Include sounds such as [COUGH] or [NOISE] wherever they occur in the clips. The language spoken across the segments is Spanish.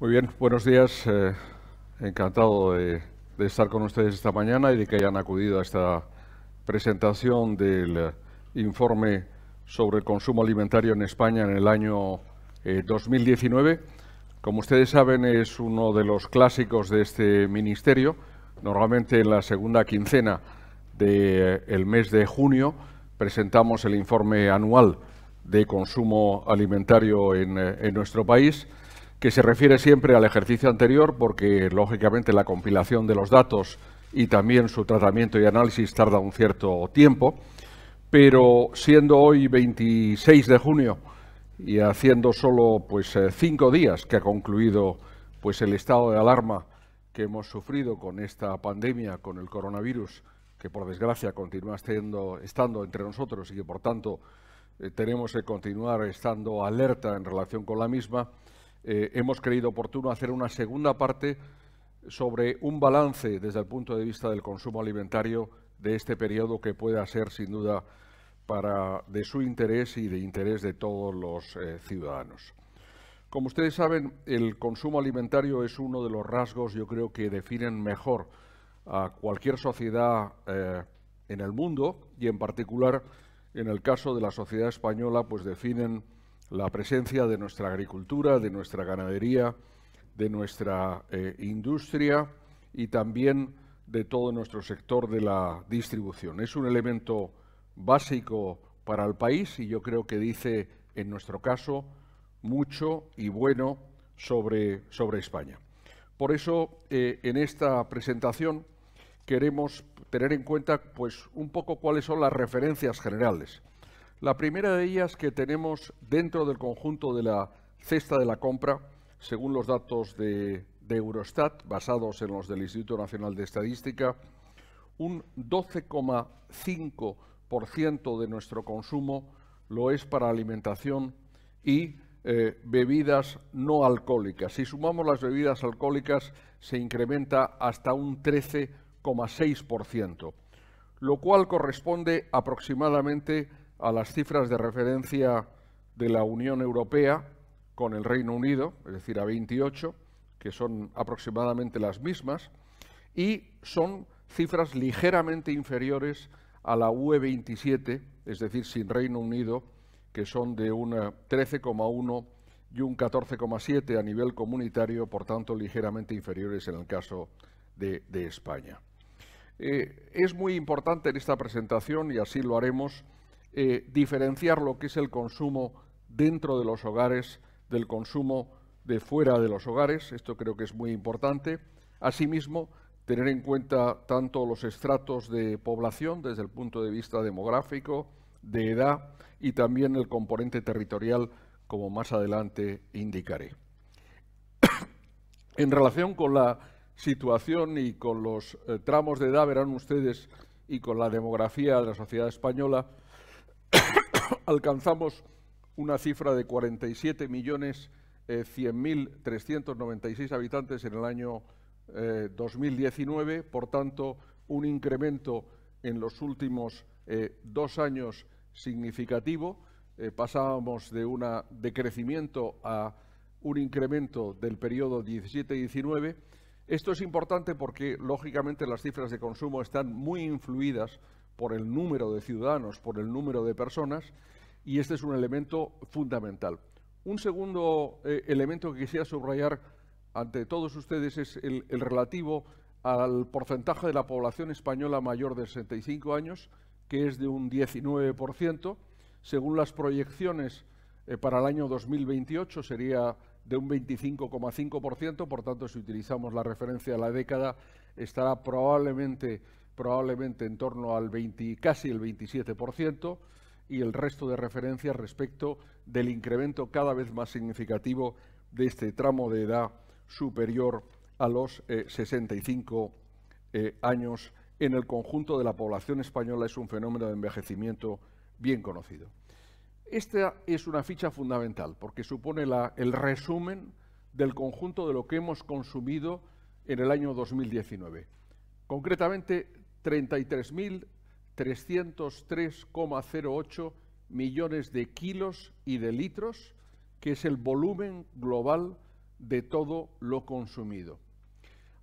Muy bien, buenos días. Eh, encantado de, estar con ustedes esta mañana y de que hayan acudido a esta presentación del eh, informe sobre el consumo alimentario en España en el año 2019. Eh, Como ustedes saben, es uno de los clásicos de este ministerio. Normalmente en la segunda quincena del mes de junio presentamos el informe anual de consumo alimentario en, en nuestro país que se refiere siempre al ejercicio anterior porque, lógicamente, la compilación de los datos y también su tratamiento y análisis tarda un cierto tiempo, pero siendo hoy 26 de junio y haciendo solo pues, eh, cinco días que ha concluido pues, el estado de alarma que hemos sufrido con esta pandemia, con el coronavirus, que por desgracia continúa estando, entre nosotros y que por tanto eh, tenemos que continuar estando alerta en relación con la misma, eh, hemos creído oportuno hacer una segunda parte sobre un balance desde el punto de vista del consumo alimentario de este periodo que pueda ser sin duda para, de su interés y de interés de todos los eh, ciudadanos. Como ustedes saben, el consumo alimentario es uno de los rasgos, yo creo, que definen mejor a cualquier sociedad eh, en el mundo y en particular en el caso de la sociedad española, pues definen la presencia de nuestra agricultura, de nuestra ganadería, de nuestra eh, industria y también de todo nuestro sector de la distribución. Es un elemento básico para el país y yo creo que dice, en nuestro caso, mucho y bueno sobre, sobre España. Por eso, eh, en esta presentación queremos tener en cuenta pues, un poco cuáles son las referencias generales la primera de ellas que tenemos dentro del conjunto de la cesta de la compra, según los datos de, Eurostat, basados en los del Instituto Nacional de Estadística, un 12,5% de nuestro consumo lo es para alimentación y eh, bebidas no alcohólicas. Si sumamos las bebidas alcohólicas, se incrementa hasta un 13,6%, lo cual corresponde aproximadamente a las cifras de referencia de la Unión Europea con el Reino Unido, es decir, a 28, que son aproximadamente las mismas, y son cifras ligeramente inferiores a la UE27, es decir, sin Reino Unido, que son de un 13,1 y un 14,7 a nivel comunitario, por tanto, ligeramente inferiores en el caso de, España. Eh, es muy importante en esta presentación, y así lo haremos, eh, diferenciar lo que es el consumo dentro de los hogares del consumo de fuera de los hogares, esto creo que es muy importante. Asimismo, tener en cuenta tanto los estratos de población desde el punto de vista demográfico, de edad y también el componente territorial, como más adelante indicaré. [COUGHS] en relación con la situación y con los eh, tramos de edad, verán ustedes, y con la demografía de la sociedad española, [COUGHS] alcanzamos una cifra de 47 millones eh, habitantes en el año 2019, eh, por tanto, un incremento en los últimos eh, dos años significativo. pasábamos de, un decrecimiento a un incremento del periodo 17-19. Esto es importante porque, lógicamente, las cifras de consumo están muy influidas por el número de ciudadanos, por el número de personas, y este es un elemento fundamental. Un segundo eh, elemento que quisiera subrayar ante todos ustedes es el, relativo al porcentaje de la población española mayor de 65 años, que es de un 19%. Según las proyecciones eh, para el año 2028 sería de un 25,5%, por tanto, si utilizamos la referencia a la década, estará probablemente probablemente en torno al 20, casi el 27%, y el resto de referencias respecto del incremento cada vez más significativo de este tramo de edad superior a los 65 eh, eh, años en el conjunto de la población española es un fenómeno de envejecimiento bien conocido. Esta es una ficha fundamental porque supone el resumen del conjunto de lo que hemos consumido en el año 2019. Concretamente, 33.303,08 millones de kilos y de litros, que es el volumen global de todo lo consumido.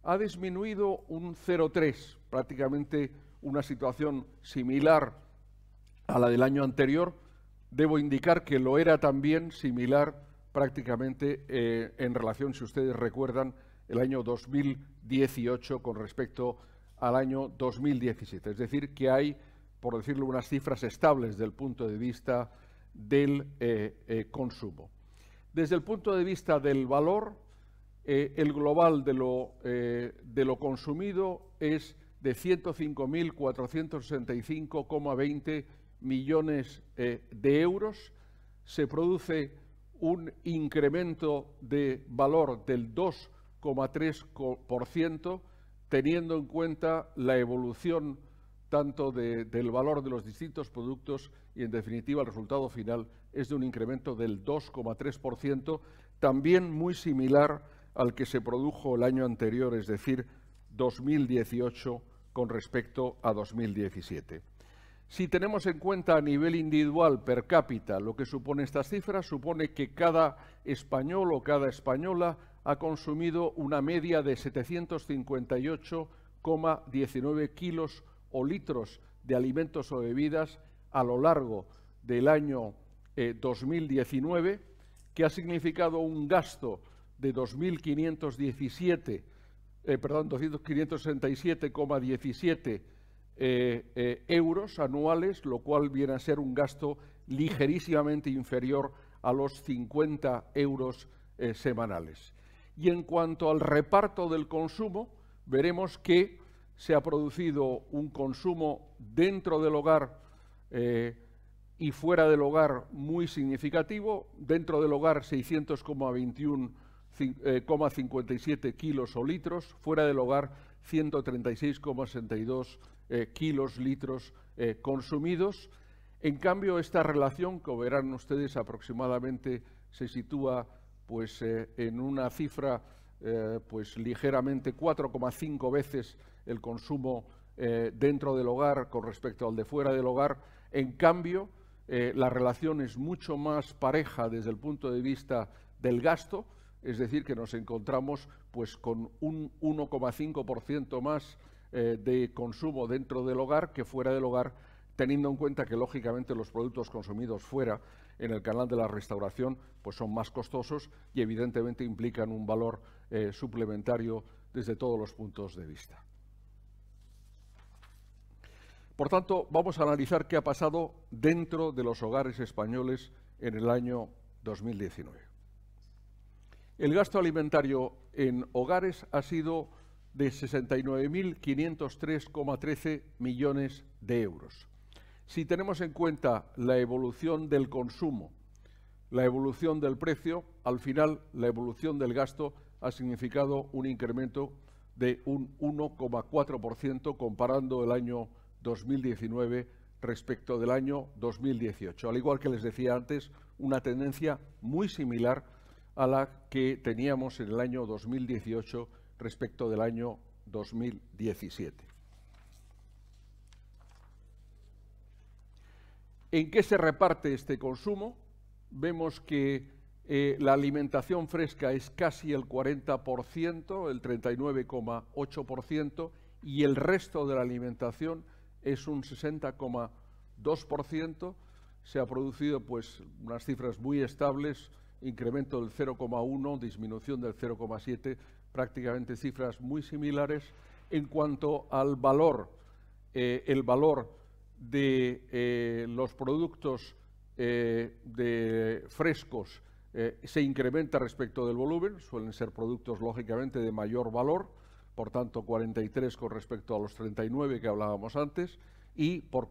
Ha disminuido un 0,3, prácticamente una situación similar a la del año anterior. Debo indicar que lo era también similar prácticamente eh, en relación, si ustedes recuerdan, el año 2018 con respecto a al año 2017. Es decir, que hay, por decirlo, unas cifras estables desde el punto de vista del eh, eh, consumo. Desde el punto de vista del valor, eh, el global de lo, de lo consumido es de 105.465,20 millones de euros. Se produce un incremento de valor del 2,3%, teniendo en cuenta la evolución tanto del valor de los distintos productos y, en definitiva, el resultado final es de un incremento del 2,3%, también muy similar al que se produjo el año anterior, es decir, 2018 con respecto a 2017. Si tenemos en cuenta a nivel individual per cápita lo que supone estas cifras, supone que cada español o cada española ha consumido una media de 758,19 kilos o litros de alimentos o bebidas a lo largo del año 2019, eh, que ha significado un gasto de 2.517, eh, perdón, eh, euros anuales, lo cual viene a ser un gasto ligerísimamente inferior a los 50 euros semanales. Y en cuanto al reparto del consumo, veremos que se ha producido un consumo dentro del hogar eh, y fuera del hogar muy significativo. Dentro del hogar 600,21,57 eh, kilos o litros, fuera del hogar 136,62 eh, kilos, litros consumidos. En cambio, esta relación, que verán ustedes, aproximadamente se sitúa pues, eh, en una cifra eh, pues, ligeramente 4,5 veces el consumo eh, dentro del hogar con respecto al de fuera del hogar. En cambio, la relación es mucho más pareja desde el punto de vista del gasto, es decir, que nos encontramos pues, con un 1,5% más de consumo dentro del hogar que fuera del hogar, teniendo en cuenta que, lógicamente, los productos consumidos fuera en el canal de la restauración pues son más costosos y evidentemente implican un valor eh, suplementario desde todos los puntos de vista. Por tanto, vamos a analizar qué ha pasado dentro de los hogares españoles en el año 2019. El gasto alimentario en hogares ha sido de 69.503,13 millones de euros. Si tenemos en cuenta la evolución del consumo, la evolución del precio, al final la evolución del gasto ha significado un incremento de un 1,4% comparando el año 2019 respecto del año 2018. Al igual que les decía antes, una tendencia muy similar a la que teníamos en el año 2018 respecto del año 2017. en qué se reparte este consumo, vemos que eh, la alimentación fresca es casi el 40%, el 39,8%, y el resto de la alimentación es un 60,2%. Se ha producido pues, unas cifras muy estables, incremento del 0,1, disminución del 0,7, prácticamente cifras muy similares. En cuanto al valor, eh, el valor de eh, los productos eh, de frescos eh, se incrementa respecto del volumen, suelen ser productos lógicamente de mayor valor, por tanto 43 con respecto a los 39 que hablábamos antes, y por,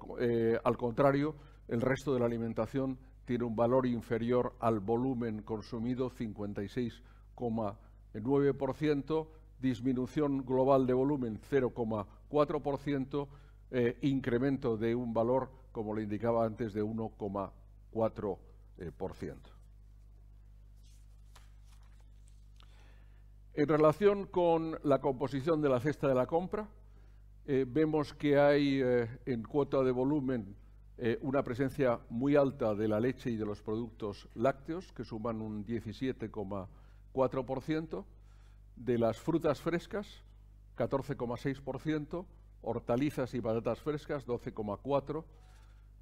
al contrario, el resto de la alimentación tiene un valor inferior al volumen consumido, 56,9%, disminución global de volumen 0,4%, eh, incremento de un valor, como le indicaba antes, de 1,4%. Eh, en relación con la composición de la cesta de la compra, eh, vemos que hay en cuota de volumen una presencia muy alta de la leche y de los productos lácteos, que suman un 17,4%, de las frutas frescas, 14,6%, hortalizas y patatas frescas 12,4,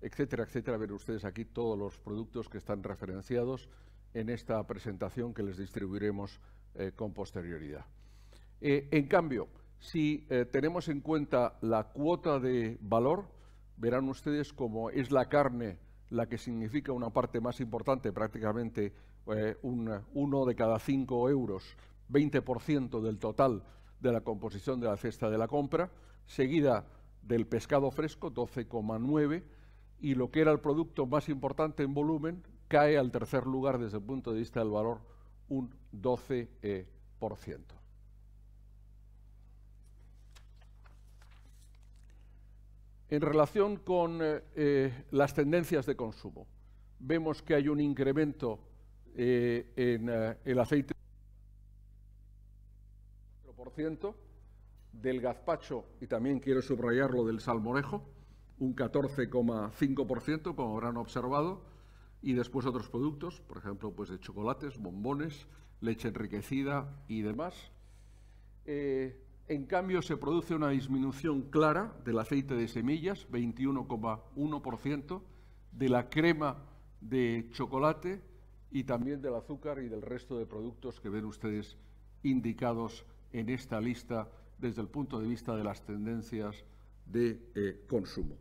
etcétera, etcétera. Verán ustedes aquí todos los productos que están referenciados en esta presentación que les distribuiremos eh, con posterioridad. Eh, en cambio, si eh, tenemos en cuenta la cuota de valor, verán ustedes cómo es la carne la que significa una parte más importante, prácticamente un, uno de cada cinco euros, 20% del total de la composición de la cesta de la compra, seguida del pescado fresco, 12,9, y lo que era el producto más importante en volumen cae al tercer lugar desde el punto de vista del valor un 12%. En relación con eh, eh, las tendencias de consumo, vemos que hay un incremento eh, en el aceite 4%, del gazpacho y también quiero subrayarlo del salmorejo, un 14,5%, como habrán observado, y después otros productos, por ejemplo, pues de chocolates, bombones, leche enriquecida y demás. Eh, en cambio, se produce una disminución clara del aceite de semillas, 21,1%, de la crema de chocolate y también del azúcar y del resto de productos que ven ustedes indicados en esta lista desde el punto de vista de las tendencias de eh, consumo.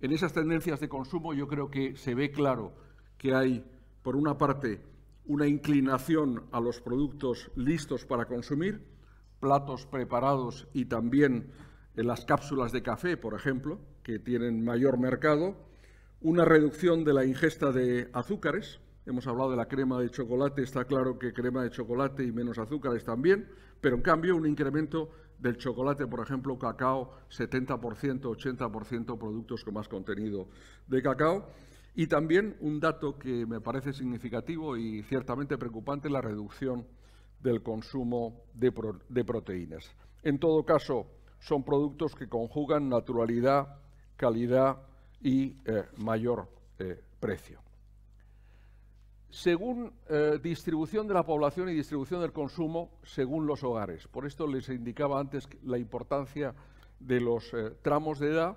En esas tendencias de consumo yo creo que se ve claro que hay, por una parte, una inclinación a los productos listos para consumir, platos preparados y también en eh, las cápsulas de café, por ejemplo, que tienen mayor mercado, una reducción de la ingesta de azúcares, hemos hablado de la crema de chocolate, está claro que crema de chocolate y menos azúcares también, pero en cambio un incremento del chocolate, por ejemplo, cacao, 70%, 80% productos con más contenido de cacao. Y también un dato que me parece significativo y ciertamente preocupante, la reducción del consumo de, proteínas. En todo caso, son productos que conjugan naturalidad, calidad y eh, mayor eh, precio según eh, distribución de la población y distribución del consumo según los hogares. Por esto les indicaba antes la importancia de los eh, tramos de edad.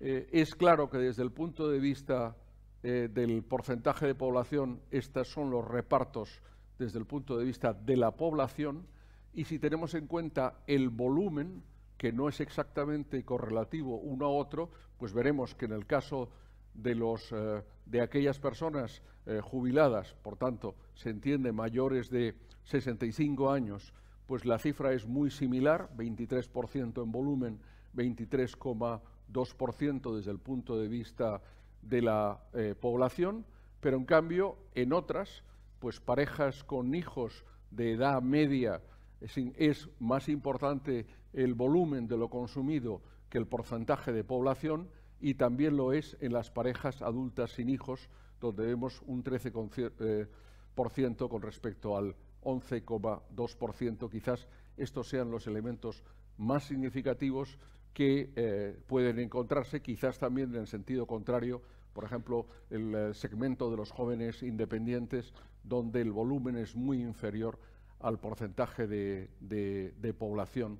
Eh, es claro que desde el punto de vista del porcentaje de población, estos son los repartos desde el punto de vista de la población y si tenemos en cuenta el volumen, que no es exactamente correlativo uno a otro, pues veremos que en el caso de, los, eh, de aquellas personas eh, jubiladas, por tanto, se entiende mayores de 65 años, pues la cifra es muy similar, 23% en volumen, 23,2% desde el punto de vista de la eh, población, pero en cambio en otras, pues parejas con hijos de edad media es más importante el volumen de lo consumido que el porcentaje de población y también lo es en las parejas adultas sin hijos, donde vemos un 13% eh, con respecto al 11,2%. Quizás estos sean los elementos más significativos que eh, pueden encontrarse, quizás también en el sentido contrario, por ejemplo, el eh, segmento de los jóvenes independientes, donde el volumen es muy inferior al porcentaje de población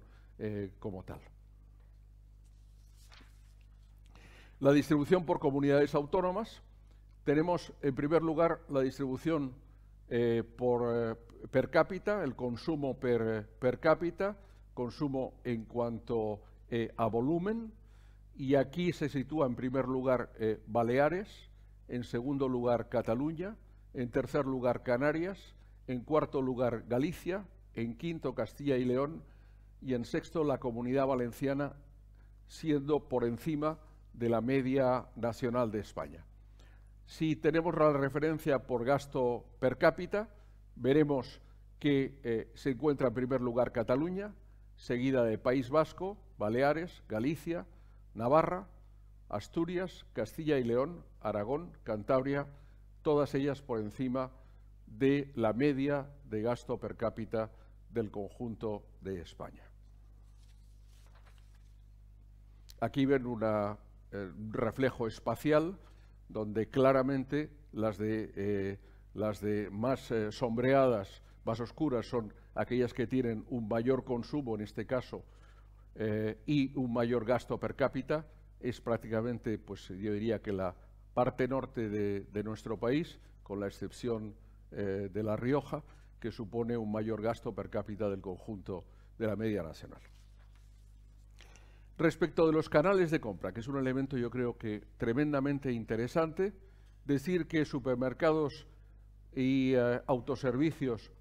como tal. La distribución por comunidades autónomas. Tenemos, en primer lugar, la distribución eh, por, eh, per cápita, el consumo per, eh, cápita, consumo en cuanto a volumen. Y aquí se sitúa, en primer lugar, Baleares, en segundo lugar, Cataluña, en tercer lugar, Canarias, en cuarto lugar, Galicia, en quinto, Castilla y León, y en sexto, la Comunidad Valenciana, siendo por encima de la media nacional de España. Si tenemos la referencia por gasto per cápita, veremos que eh, se encuentra en primer lugar Cataluña, seguida de País Vasco, Baleares, Galicia, Navarra, Asturias, Castilla y León, Aragón, Cantabria, todas ellas por encima de la media de gasto per cápita del conjunto de España. Aquí ven una eh, reflejo espacial donde claramente las de, eh, las de más eh, sombreadas, más oscuras, son aquellas que tienen un mayor consumo, en este caso, y un mayor gasto per cápita. Es prácticamente, pues yo diría que la parte norte de nuestro país, con la excepción de La Rioja, que supone un mayor gasto per cápita del conjunto de la media nacional. Respecto de los canales de compra, que es un elemento yo creo que tremendamente interesante, decir que supermercados y eh, autoservicios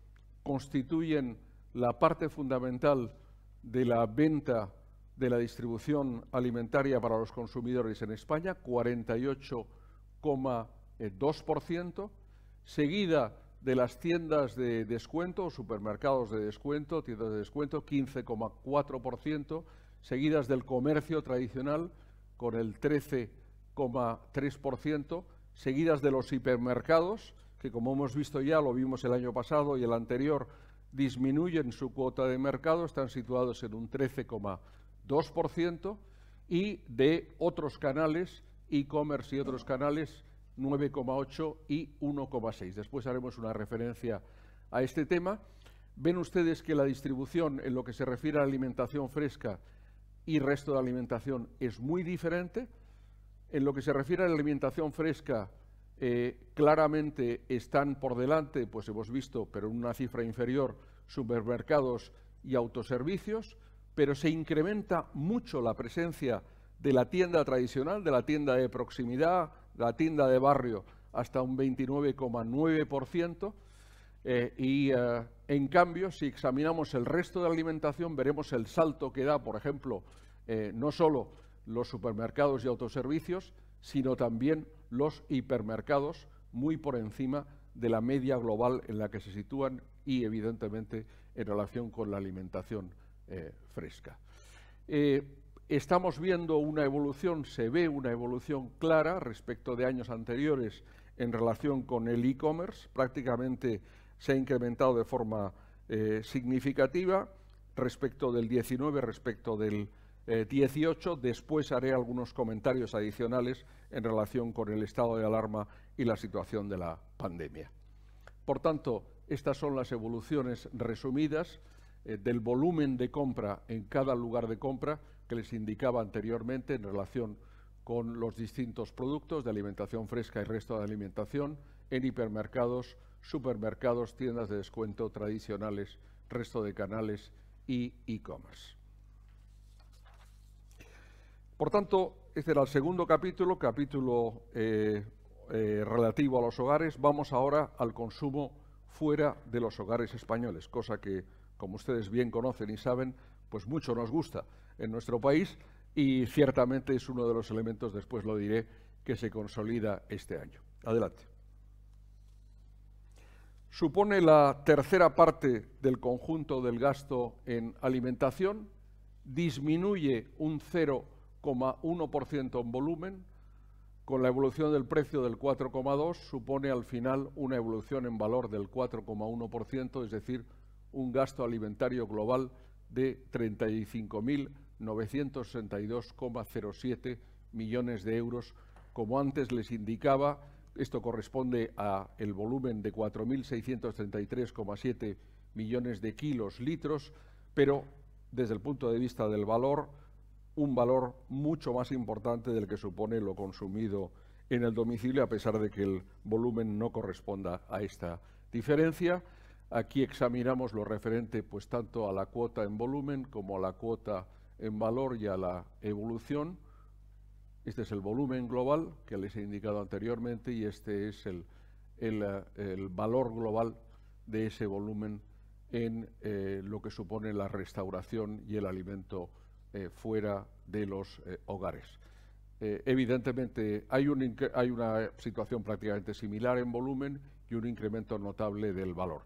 constituyen la parte fundamental de la venta de la distribución alimentaria para los consumidores en España, 48,2%, seguida de las tiendas de descuento, supermercados de descuento, tiendas de descuento, 15,4%, seguidas del comercio tradicional con el 13,3%, seguidas de los hipermercados, que como hemos visto ya, lo vimos el año pasado y el anterior, disminuyen su cuota de mercado, están situados en un 13,2%, y de otros canales, e-commerce y otros canales, 9,8 y 1,6. Después haremos una referencia a este tema. Ven ustedes que la distribución en lo que se refiere a la alimentación fresca y resto de alimentación es muy diferente. En lo que se refiere a la alimentación fresca, eh, claramente están por delante, pues hemos visto, pero en una cifra inferior, supermercados y autoservicios, pero se incrementa mucho la presencia de la tienda tradicional, de la tienda de proximidad, la tienda de barrio, hasta un 29,9%, eh, y eh, en cambio, si examinamos el resto de la alimentación, veremos el salto que da, por ejemplo, eh, no solo los supermercados y autoservicios, sino también los hipermercados, muy por encima de la media global en la que se sitúan y, evidentemente, en relación con la alimentación fresca. estamos viendo una evolución, se ve una evolución clara respecto de años anteriores en relación con el e-commerce, prácticamente se ha incrementado de forma eh, significativa respecto del 19, respecto del 18. Eh, Después haré algunos comentarios adicionales en relación con el estado de alarma y la situación de la pandemia. Por tanto, estas son las evoluciones resumidas eh, del volumen de compra en cada lugar de compra que les indicaba anteriormente en relación con los distintos productos de alimentación fresca y resto de alimentación en hipermercados, supermercados, tiendas de descuento tradicionales, resto de canales y e-commerce. Por tanto, este era el segundo capítulo, capítulo eh, eh, relativo a los hogares. Vamos ahora al consumo fuera de los hogares españoles, cosa que, como ustedes bien conocen y saben, pues mucho nos gusta en nuestro país y ciertamente es uno de los elementos, después lo diré, que se consolida este año. Adelante supone la tercera parte del conjunto del gasto en alimentación, disminuye un 0,1% en volumen, con la evolución del precio del 4,2 supone al final una evolución en valor del 4,1%, es decir, un gasto alimentario global de 35.962,07 millones de euros. Como antes les indicaba, esto corresponde a el volumen de 4.633,7 millones de kilos litros, pero desde el punto de vista del valor, un valor mucho más importante del que supone lo consumido en el domicilio, a pesar de que el volumen no corresponda a esta diferencia. Aquí examinamos lo referente pues, tanto a la cuota en volumen como a la cuota en valor y a la evolución. Este es el volumen global que les he indicado anteriormente y este es el, eh, valor global de ese volumen en eh, lo que supone la restauración y el alimento eh, fuera de los hogares. evidentemente hay, una situación prácticamente similar en volumen y un incremento notable del valor.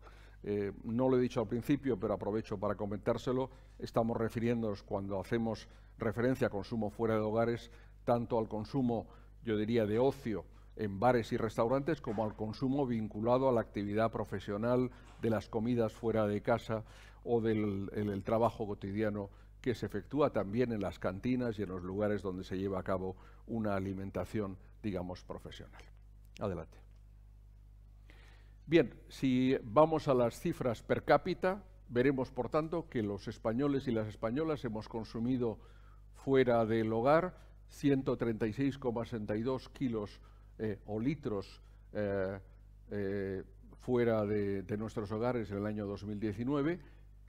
no lo he dicho al principio, pero aprovecho para comentárselo. Estamos refiriéndonos, cuando hacemos referencia a consumo fuera de hogares, tanto al consumo, yo diría, de ocio en bares y restaurantes como al consumo vinculado a la actividad profesional de las comidas fuera de casa o del trabajo cotidiano que se efectúa también en las cantinas y en los lugares donde se lleva a cabo una alimentación, digamos, profesional. Adelante. Bien, si vamos a las cifras per cápita, veremos, por tanto, que los españoles y las españolas hemos consumido fuera del hogar 136,62 kilos eh, o litros eh, eh, fuera de, nuestros hogares en el año 2019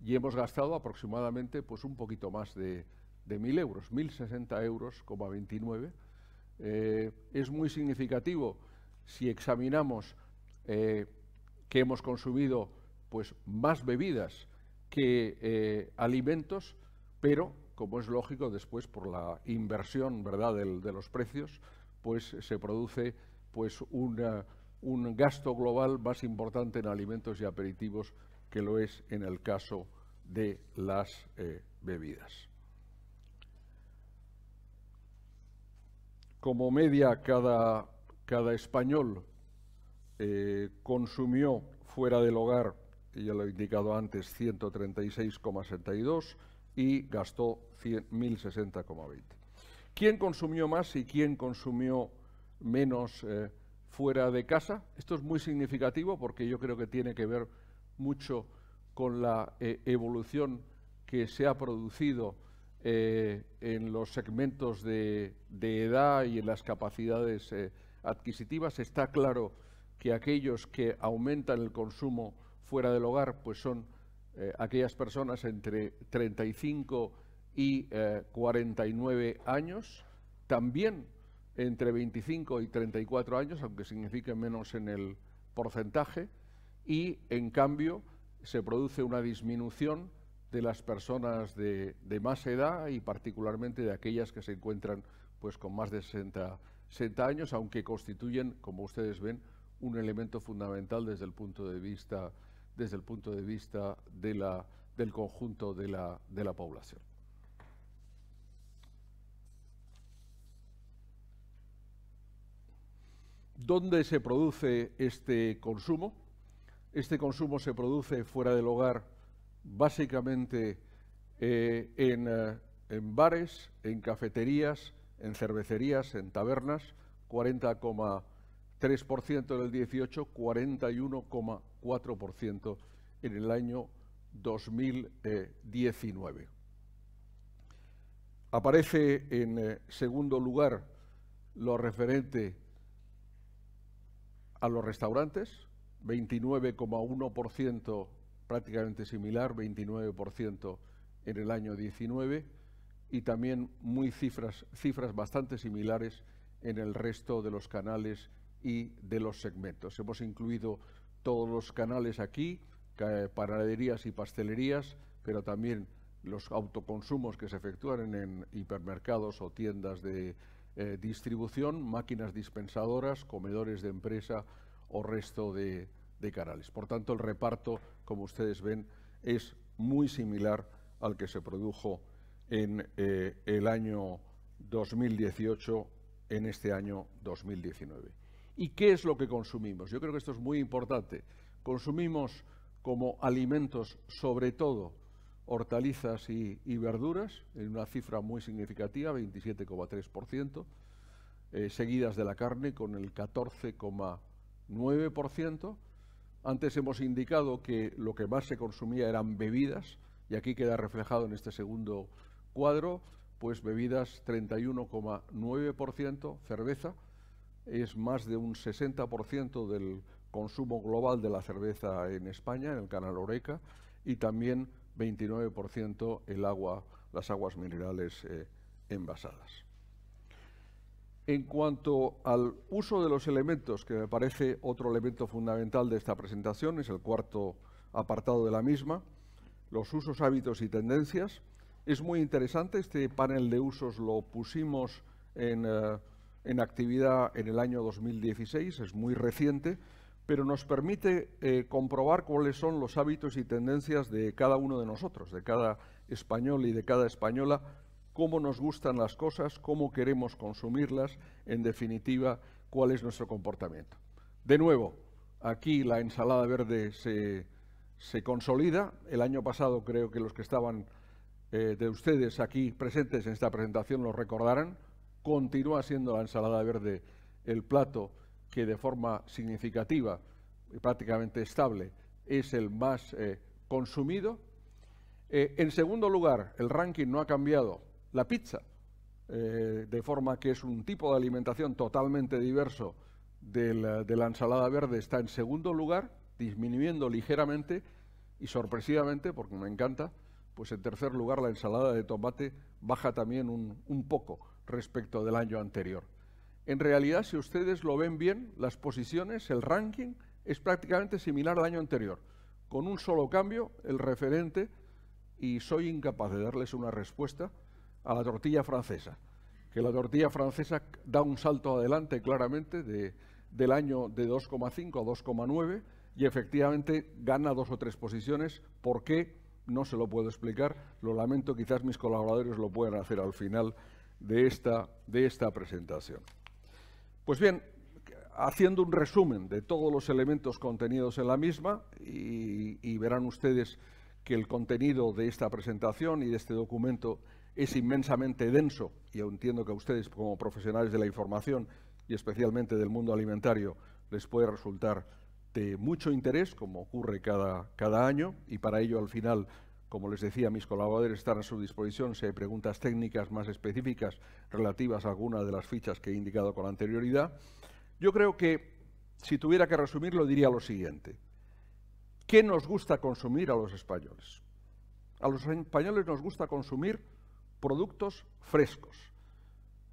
y hemos gastado aproximadamente pues, un poquito más de, 1.000 euros, 1.060 euros, 29. es muy significativo si examinamos que hemos consumido pues, más bebidas que alimentos, pero como es lógico después por la inversión ¿verdad? de los precios, pues se produce pues un gasto global más importante en alimentos y aperitivos que lo es en el caso de las eh, bebidas. Como media, cada, español eh, consumió fuera del hogar, ya lo he indicado antes, 136,72 y gastó 1.060,20. ¿Quién consumió más y quién consumió menos eh, fuera de casa? Esto es muy significativo porque yo creo que tiene que ver mucho con la eh, evolución que se ha producido eh, en los segmentos de, de, edad y en las capacidades adquisitivas. Está claro que aquellos que aumentan el consumo fuera del hogar pues son eh, aquellas personas entre 35 y 49 eh, años, también entre 25 y 34 años, aunque signifique menos en el porcentaje, y en cambio se produce una disminución de las personas de, más edad y particularmente de aquellas que se encuentran pues, con más de 60 años, aunque constituyen, como ustedes ven, un elemento fundamental desde el punto de vista desde el punto de vista del conjunto de la, población. ¿Dónde se produce este consumo? Este consumo se produce fuera del hogar básicamente eh, eh, en, bares, en cafeterías, en cervecerías, en tabernas, 40,3% del 18, 41, 4% en el año 2019. Aparece en eh, segundo lugar lo referente a los restaurantes, 29,1%, prácticamente similar, 29% en el año 19, y también muy cifras, cifras bastante similares en el resto de los canales y de los segmentos. Hemos incluido todos los canales aquí, panaderías y pastelerías, pero también los autoconsumos que se efectúan en, hipermercados o tiendas de eh, distribución, máquinas dispensadoras, comedores de empresa o resto de, canales. Por tanto, el reparto, como ustedes ven, es muy similar al que se produjo en eh, el año 2018 en este año 2019. ¿Y qué es lo que consumimos? Yo creo que esto es muy importante. Consumimos como alimentos, sobre todo, hortalizas y, verduras, en una cifra muy significativa, 27,3%, eh, seguidas de la carne con el 14,9%. Antes hemos indicado que lo que más se consumía eran bebidas, y aquí queda reflejado en este segundo cuadro, pues bebidas 31,9%, cerveza es más de un 60% del consumo global de la cerveza en España, en el canal Oreca, y también 29% el agua, las aguas minerales eh, envasadas. En cuanto al uso de los elementos, que me parece otro elemento fundamental de esta presentación, es el cuarto apartado de la misma, los usos, hábitos y tendencias. Es muy interesante, este panel de usos lo pusimos en... Eh, en actividad en el año 2016, es muy reciente, pero nos permite eh, comprobar cuáles son los hábitos y tendencias de cada uno de nosotros, de cada español y de cada española, cómo nos gustan las cosas, cómo queremos consumirlas, en definitiva, cuál es nuestro comportamiento. De nuevo, aquí la ensalada verde se, consolida. El año pasado creo que los que estaban eh, de ustedes aquí presentes en esta presentación lo recordarán continúa siendo la ensalada verde el plato que de forma significativa y prácticamente estable es el más eh, consumido. Eh, en segundo lugar, el ranking no ha cambiado, la pizza, eh, de forma que es un tipo de alimentación totalmente diverso de la, ensalada verde, está en segundo lugar, disminuyendo ligeramente y sorpresivamente, porque me encanta, pues en tercer lugar la ensalada de tomate baja también un poco respecto del año anterior. En realidad, si ustedes lo ven bien, las posiciones, el ranking, es prácticamente similar al año anterior, con un solo cambio, el referente, y soy incapaz de darles una respuesta a la tortilla francesa, que la tortilla francesa da un salto adelante claramente de, del año de 2,5 a 2,9 y efectivamente gana dos o tres posiciones. ¿Por qué? No se lo puedo explicar, lo lamento, quizás mis colaboradores lo puedan hacer al final de esta, de esta presentación. Pues bien, haciendo un resumen de todos los elementos contenidos en la misma, y, verán ustedes que el contenido de esta presentación y de este documento es inmensamente denso, y entiendo que a ustedes como profesionales de la información y especialmente del mundo alimentario les puede resultar de mucho interés, como ocurre cada, cada año, y para ello al final como les decía, mis colaboradores están a su disposición si hay preguntas técnicas más específicas relativas a alguna de las fichas que he indicado con anterioridad. Yo creo que, si tuviera que resumirlo, diría lo siguiente. ¿Qué nos gusta consumir a los españoles? A los españoles nos gusta consumir productos frescos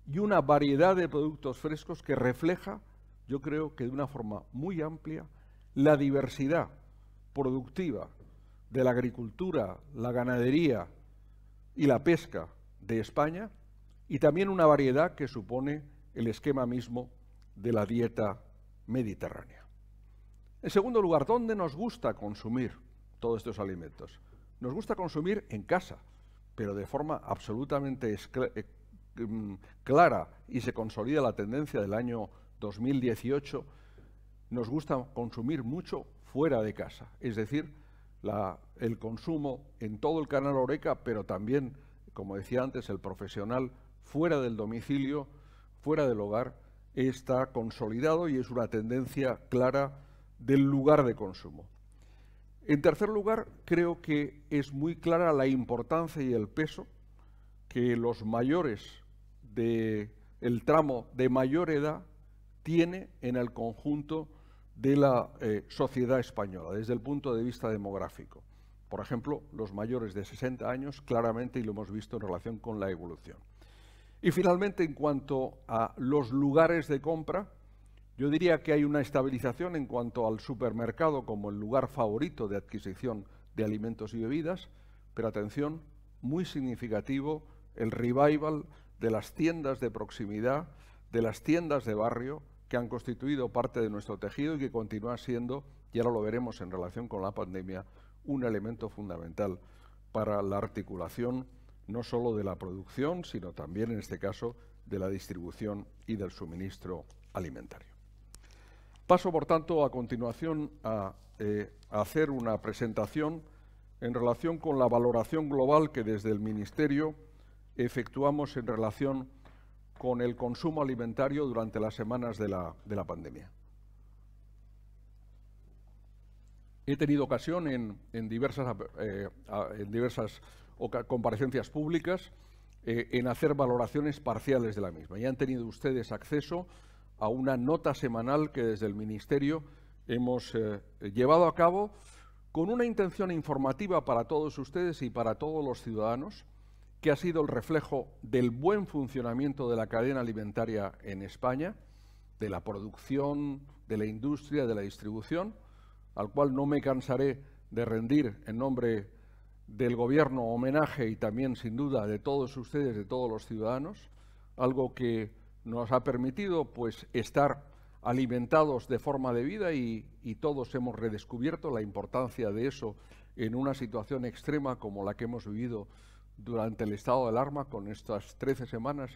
y una variedad de productos frescos que refleja, yo creo que de una forma muy amplia, la diversidad productiva de la agricultura, la ganadería y la pesca de España y también una variedad que supone el esquema mismo de la dieta mediterránea. En segundo lugar, ¿dónde nos gusta consumir todos estos alimentos? Nos gusta consumir en casa, pero de forma absolutamente eh, mm, clara y se consolida la tendencia del año 2018, nos gusta consumir mucho fuera de casa, es decir, el consumo en todo el canal Oreca, pero también, como decía antes, el profesional fuera del domicilio, fuera del hogar, está consolidado y es una tendencia clara del lugar de consumo. En tercer lugar, creo que es muy clara la importancia y el peso que los mayores del tramo de mayor edad tiene en el conjunto de la eh, sociedad española desde el punto de vista demográfico. Por ejemplo, los mayores de 60 años, claramente, y lo hemos visto en relación con la evolución. Y finalmente, en cuanto a los lugares de compra, yo diría que hay una estabilización en cuanto al supermercado como el lugar favorito de adquisición de alimentos y bebidas, pero atención, muy significativo el revival de las tiendas de proximidad, de las tiendas de barrio, que han constituido parte de nuestro tejido y que continúan siendo, y ahora lo veremos en relación con la pandemia, un elemento fundamental para la articulación no solo de la producción, sino también, en este caso, de la distribución y del suministro alimentario. Paso, por tanto, a continuación a, a eh, hacer una presentación en relación con la valoración global que desde el Ministerio efectuamos en relación con el consumo alimentario durante las semanas de la, pandemia. He tenido ocasión en, diversas, en diversas eh, comparecencias públicas eh, en hacer valoraciones parciales de la misma. Ya han tenido ustedes acceso a una nota semanal que desde el Ministerio hemos eh, llevado a cabo con una intención informativa para todos ustedes y para todos los ciudadanos que ha sido el reflejo del buen funcionamiento de la cadena alimentaria en España, de la producción, de la industria, de la distribución, al cual no me cansaré de rendir en nombre del Gobierno homenaje y también, sin duda, de todos ustedes, de todos los ciudadanos, algo que nos ha permitido pues, estar alimentados de forma de vida y, y todos hemos redescubierto la importancia de eso en una situación extrema como la que hemos vivido durante el estado de alarma con estas 13 semanas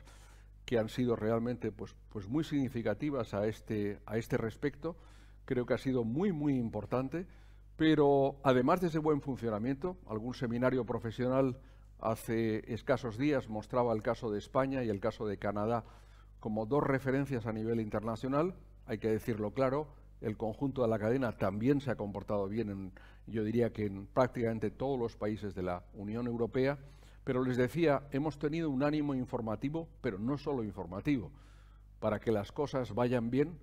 que han sido realmente pues, pues muy significativas a este, a este respecto. Creo que ha sido muy, muy importante, pero además de ese buen funcionamiento, algún seminario profesional hace escasos días mostraba el caso de España y el caso de Canadá como dos referencias a nivel internacional. Hay que decirlo claro, el conjunto de la cadena también se ha comportado bien, en, yo diría que en prácticamente todos los países de la Unión Europea. Pero les decía, hemos tenido un ánimo informativo, pero no solo informativo. Para que las cosas vayan bien,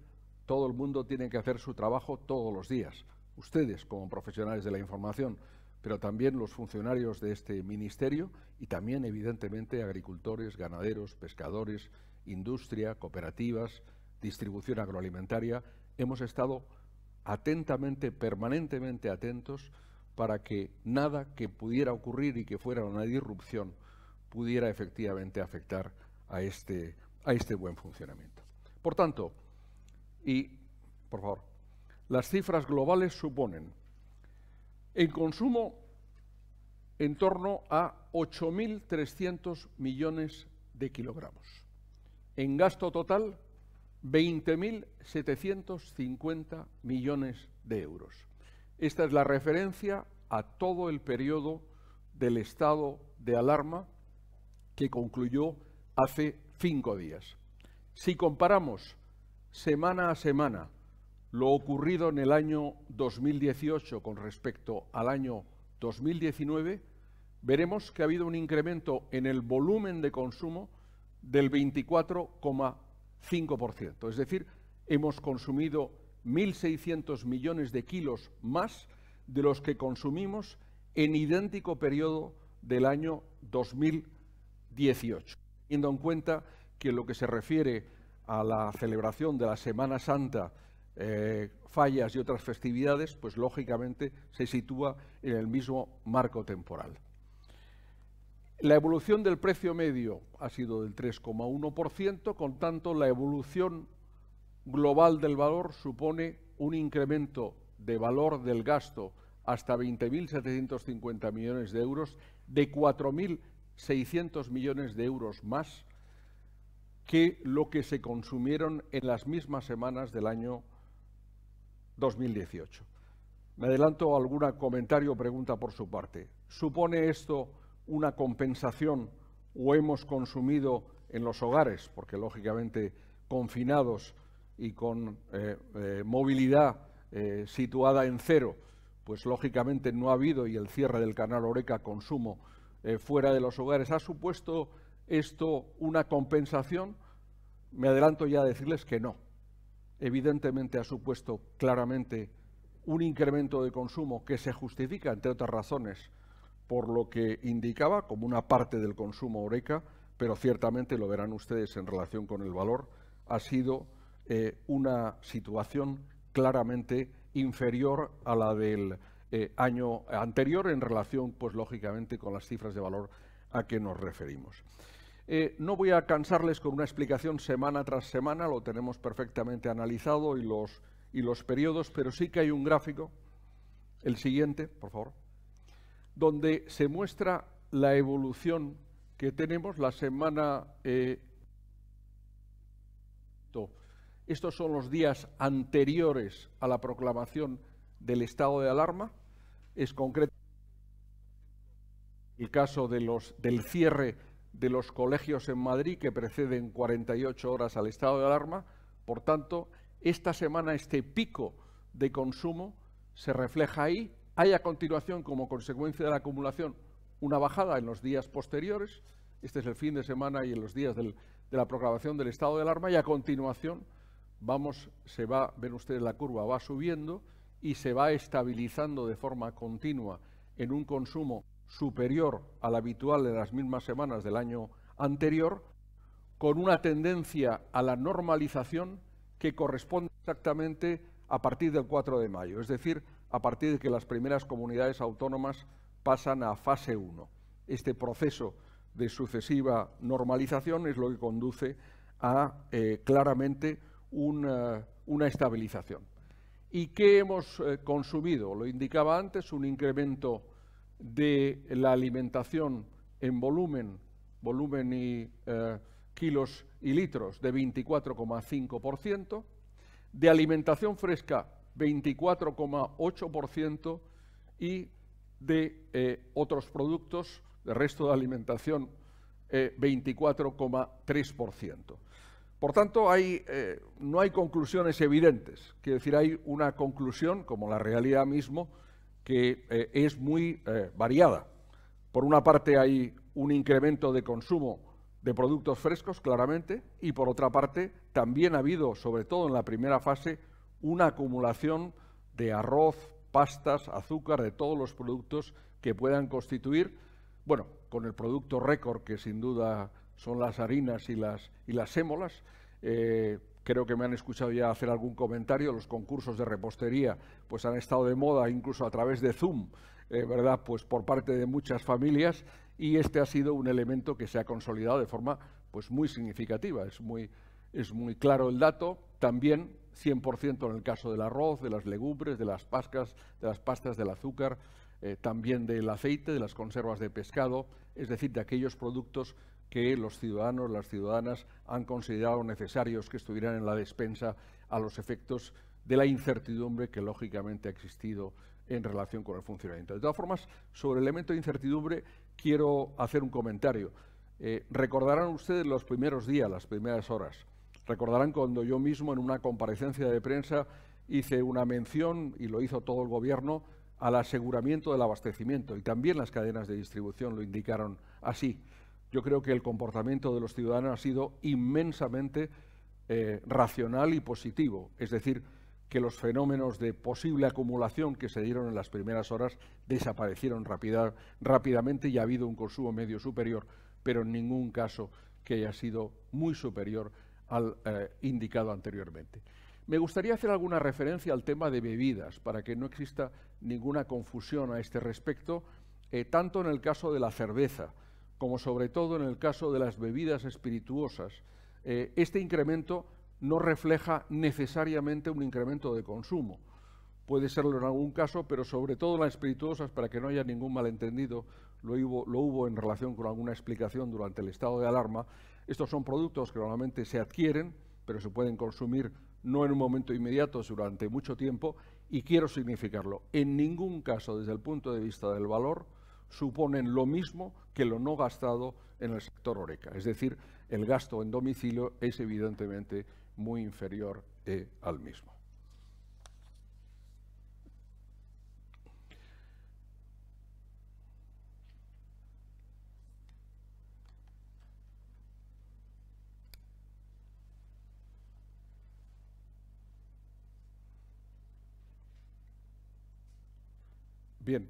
todo el mundo tiene que hacer su trabajo todos los días. Ustedes, como profesionales de la información, pero también los funcionarios de este ministerio y también, evidentemente, agricultores, ganaderos, pescadores, industria, cooperativas, distribución agroalimentaria. Hemos estado atentamente, permanentemente atentos para que nada que pudiera ocurrir y que fuera una disrupción pudiera efectivamente afectar a este, a este buen funcionamiento. Por tanto, y por favor, las cifras globales suponen en consumo en torno a 8.300 millones de kilogramos. En gasto total, 20.750 millones de euros. Esta es la referencia a todo el periodo del estado de alarma que concluyó hace cinco días. Si comparamos semana a semana lo ocurrido en el año 2018 con respecto al año 2019, veremos que ha habido un incremento en el volumen de consumo del 24,5%. Es decir, hemos consumido 1.600 millones de kilos más de los que consumimos en idéntico periodo del año 2018. Teniendo en cuenta que lo que se refiere a la celebración de la Semana Santa, eh, fallas y otras festividades, pues lógicamente se sitúa en el mismo marco temporal. La evolución del precio medio ha sido del 3,1%, con tanto la evolución global del valor supone un incremento de valor del gasto hasta 20.750 millones de euros, de 4.600 millones de euros más que lo que se consumieron en las mismas semanas del año 2018. Me adelanto a algún comentario o pregunta por su parte. ¿Supone esto una compensación o hemos consumido en los hogares, porque lógicamente confinados y con eh, eh, movilidad eh, situada en cero, pues lógicamente no ha habido y el cierre del canal Oreca Consumo fuera de los hogares. ¿Ha supuesto esto una compensación? Me adelanto ya a decirles que no. Evidentemente ha supuesto claramente un incremento de consumo que se justifica, entre otras razones, por lo que indicaba como una parte del consumo Oreca, pero ciertamente lo verán ustedes en relación con el valor, ha sido eh, una situación claramente inferior a la del eh, año anterior en relación, pues lógicamente, con las cifras de valor a que nos referimos. Eh, no voy a cansarles con una explicación semana tras semana, lo tenemos perfectamente analizado y los, y los periodos, pero sí que hay un gráfico, el siguiente, por favor, donde se muestra la evolución que tenemos la semana... Estos son los días anteriores a la proclamación del estado de alarma. Es concreto el caso del cierre de los colegios en Madrid que preceden 48 horas al estado de alarma. Por tanto, esta semana este pico de consumo se refleja ahí. Hay a continuación, como consecuencia de la acumulación, una bajada en los días posteriores. Este es el fin de semana y en los días de la proclamación del estado de alarma y a continuación vamos, se va, ven ustedes la curva, va subiendo y se va estabilizando de forma continua en un consumo superior al habitual de las mismas semanas del año anterior, con una tendencia a la normalización que corresponde exactamente a partir del 4 de mayo, es decir, a partir de que las primeras comunidades autónomas pasan a fase 1. Este proceso de sucesiva normalización es lo que conduce a eh, claramente una, estabilización. ¿Y qué hemos eh, consumido? Lo indicaba antes, un incremento de la alimentación en volumen, volumen y eh, kilos y litros de 24,5%, de alimentación fresca 24,8% y de eh, otros productos, de resto de alimentación, 24,3%. Por tanto, eh, no hay conclusiones evidentes. Quiero decir, hay una conclusión, como la realidad mismo, que eh, es muy eh, variada. Por una parte hay un incremento de consumo de productos frescos, claramente, y por otra parte también ha habido, sobre todo en la primera fase, una acumulación de arroz, pastas, azúcar, de todos los productos que puedan constituir, bueno, con el producto récord que sin duda son las harinas y las, y las sémolas. Eh, creo que me han escuchado ya hacer algún comentario, los concursos de repostería pues han estado de moda incluso a través de Zoom, eh, ¿verdad? Pues por parte de muchas familias y este ha sido un elemento que se ha consolidado de forma pues muy significativa, es muy, es muy claro el dato, también 100% en el caso del arroz, de las legumbres, de las pascas, de las pastas, del azúcar, eh, también del aceite, de las conservas de pescado, es decir, de aquellos productos que los ciudadanos, las ciudadanas han considerado necesarios que estuvieran en la despensa a los efectos de la incertidumbre que lógicamente ha existido en relación con el funcionamiento. De todas formas, sobre el elemento de incertidumbre quiero hacer un comentario. Eh, recordarán ustedes los primeros días, las primeras horas. Recordarán cuando yo mismo en una comparecencia de prensa hice una mención, y lo hizo todo el Gobierno, al aseguramiento del abastecimiento. Y también las cadenas de distribución lo indicaron así. Yo creo que el comportamiento de los ciudadanos ha sido inmensamente eh, racional y positivo, es decir, que los fenómenos de posible acumulación que se dieron en las primeras horas desaparecieron rápidamente y ha habido un consumo medio superior, pero en ningún caso que haya sido muy superior al eh, indicado anteriormente. Me gustaría hacer alguna referencia al tema de bebidas para que no exista ninguna confusión a este respecto, eh, tanto en el caso de la cerveza, como sobre todo en el caso de las bebidas espirituosas, eh, este incremento no refleja necesariamente un incremento de consumo. Puede serlo en algún caso, pero sobre todo las espirituosas, para que no haya ningún malentendido, lo hubo, lo hubo en relación con alguna explicación durante el estado de alarma. Estos son productos que normalmente se adquieren, pero se pueden consumir no en un momento inmediato, durante mucho tiempo, y quiero significarlo. En ningún caso, desde el punto de vista del valor, suponen lo mismo que lo no gastado en el sector oreca. Es decir, el gasto en domicilio es evidentemente muy inferior eh, al mismo. Bien,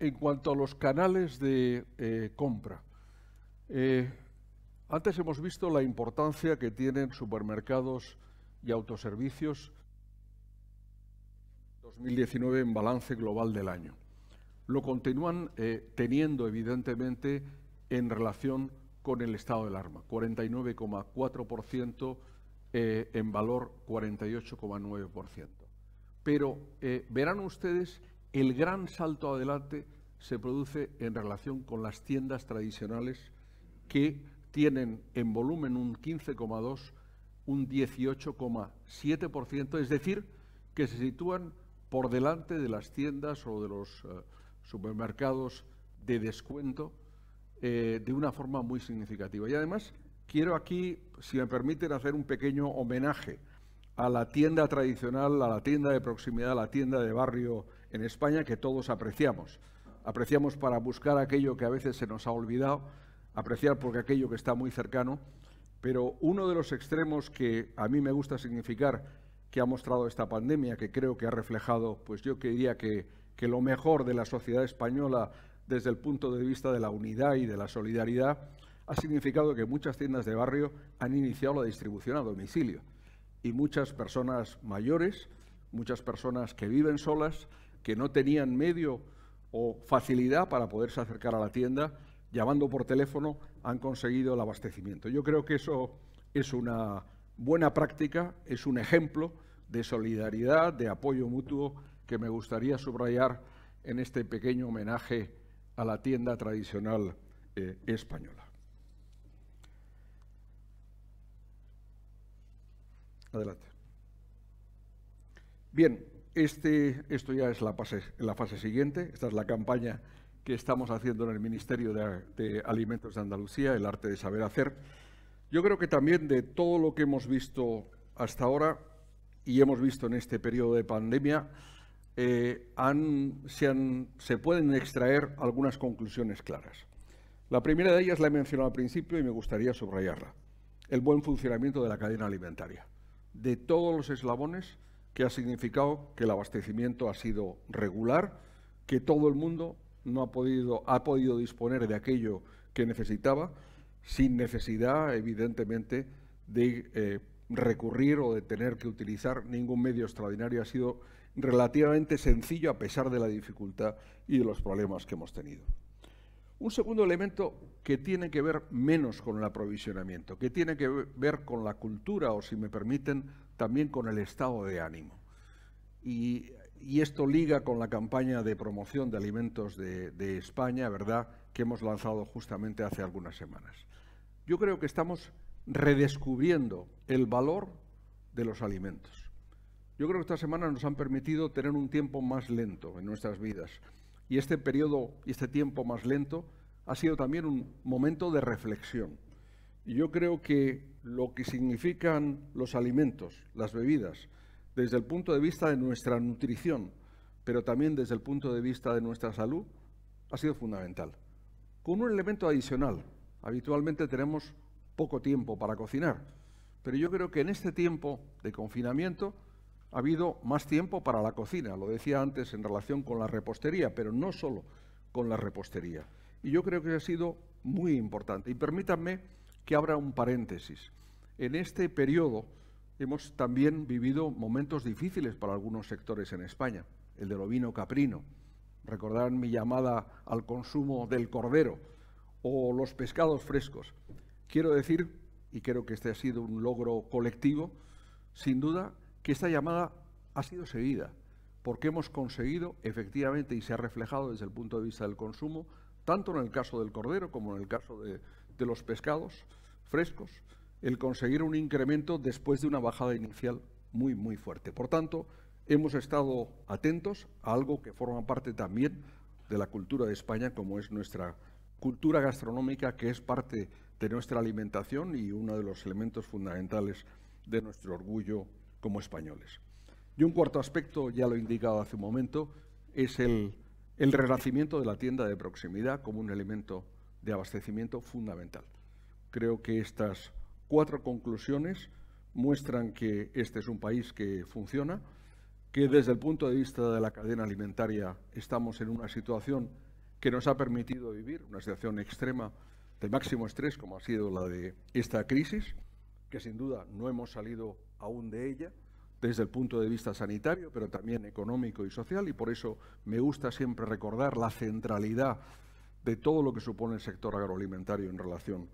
en cuanto a los canales de eh, compra. Eh, antes hemos visto la importancia que tienen supermercados y autoservicios 2019 en balance global del año. Lo continúan eh, teniendo, evidentemente, en relación con el estado del arma. 49,4% en valor, 48,9%. Pero verán ustedes el gran salto adelante se produce en relación con las tiendas tradicionales que tienen en volumen un 15,2, un 18,7%, es decir, que se sitúan por delante de las tiendas o de los eh, supermercados de descuento eh, de una forma muy significativa. Y además quiero aquí, si me permiten, hacer un pequeño homenaje a la tienda tradicional, a la tienda de proximidad, a la tienda de barrio en España que todos apreciamos. Apreciamos para buscar aquello que a veces se nos ha olvidado, apreciar porque aquello que está muy cercano, pero uno de los extremos que a mí me gusta significar que ha mostrado esta pandemia, que creo que ha reflejado, pues yo quería que, que lo mejor de la sociedad española desde el punto de vista de la unidad y de la solidaridad, ha significado que muchas tiendas de barrio han iniciado la distribución a domicilio y muchas personas mayores, muchas personas que viven solas que no tenían medio o facilidad para poderse acercar a la tienda, llamando por teléfono, han conseguido el abastecimiento. Yo creo que eso es una buena práctica, es un ejemplo de solidaridad, de apoyo mutuo que me gustaría subrayar en este pequeño homenaje a la tienda tradicional eh, española. Adelante. Bien, este, esto ya es la fase, siguiente, esta es la campaña que estamos haciendo en el Ministerio de, Alimentos de Andalucía, el arte de saber hacer. Yo creo que también de todo lo que hemos visto hasta ahora y hemos visto en este periodo de pandemia, eh, se pueden extraer algunas conclusiones claras. La primera de ellas la he mencionado al principio y me gustaría subrayarla. El buen funcionamiento de la cadena alimentaria. De todos los eslabones, que ha significado que el abastecimiento ha sido regular, que todo el mundo no ha podido, disponer de aquello que necesitaba, sin necesidad, evidentemente, de eh, recurrir o de tener que utilizar ningún medio extraordinario. Ha sido relativamente sencillo a pesar de la dificultad y de los problemas que hemos tenido. Un segundo elemento que tiene que ver menos con el aprovisionamiento, que tiene que ver con la cultura o, si me permiten, también con el estado de ánimo. Y, esto liga con la campaña de promoción de alimentos de, España, ¿verdad?, que hemos lanzado justamente hace algunas semanas. Yo creo que estamos redescubriendo el valor de los alimentos. Yo creo que estas semanas nos han permitido tener un tiempo más lento en nuestras vidas. Y este periodo y este tiempo más lento ha sido también un momento de reflexión yo creo que lo que significan los alimentos, las bebidas, desde el punto de vista de nuestra nutrición, pero también desde el punto de vista de nuestra salud, ha sido fundamental. Con un elemento adicional, habitualmente tenemos poco tiempo para cocinar, pero yo creo que en este tiempo de confinamiento ha habido más tiempo para la cocina, lo decía antes en relación con la repostería, pero no solo con la repostería. Y yo creo que ha sido muy importante. Y permítanme que abra un paréntesis. En este periodo hemos también vivido momentos difíciles para algunos sectores en España, el del ovino caprino, recordarán mi llamada al consumo del cordero o los pescados frescos. Quiero decir, y creo que este ha sido un logro colectivo, sin duda que esta llamada ha sido seguida, porque hemos conseguido efectivamente, y se ha reflejado desde el punto de vista del consumo, tanto en el caso del cordero como en el caso de, de los pescados, frescos el conseguir un incremento después de una bajada inicial muy, muy fuerte. Por tanto, hemos estado atentos a algo que forma parte también de la cultura de España, como es nuestra cultura gastronómica, que es parte de nuestra alimentación y uno de los elementos fundamentales de nuestro orgullo como españoles. Y un cuarto aspecto, ya lo he indicado hace un momento, es el, el renacimiento de la tienda de proximidad como un elemento de abastecimiento fundamental. Creo que estas cuatro conclusiones muestran que este es un país que funciona, que desde el punto de vista de la cadena alimentaria estamos en una situación que nos ha permitido vivir, una situación extrema de máximo estrés como ha sido la de esta crisis, que sin duda no hemos salido aún de ella desde el punto de vista sanitario, pero también económico y social, y por eso me gusta siempre recordar la centralidad de todo lo que supone el sector agroalimentario en relación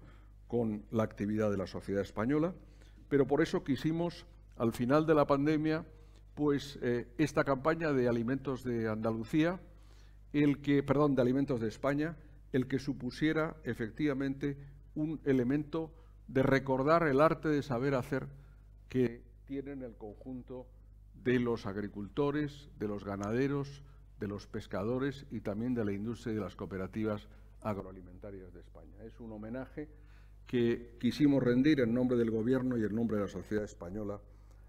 con la actividad de la sociedad española, pero por eso quisimos, al final de la pandemia, pues eh, esta campaña de alimentos de Andalucía, el que, perdón, de alimentos de España, el que supusiera efectivamente un elemento de recordar el arte de saber hacer que tienen el conjunto de los agricultores, de los ganaderos, de los pescadores y también de la industria y de las cooperativas agroalimentarias de España. Es un homenaje que quisimos rendir en nombre del Gobierno y en nombre de la sociedad española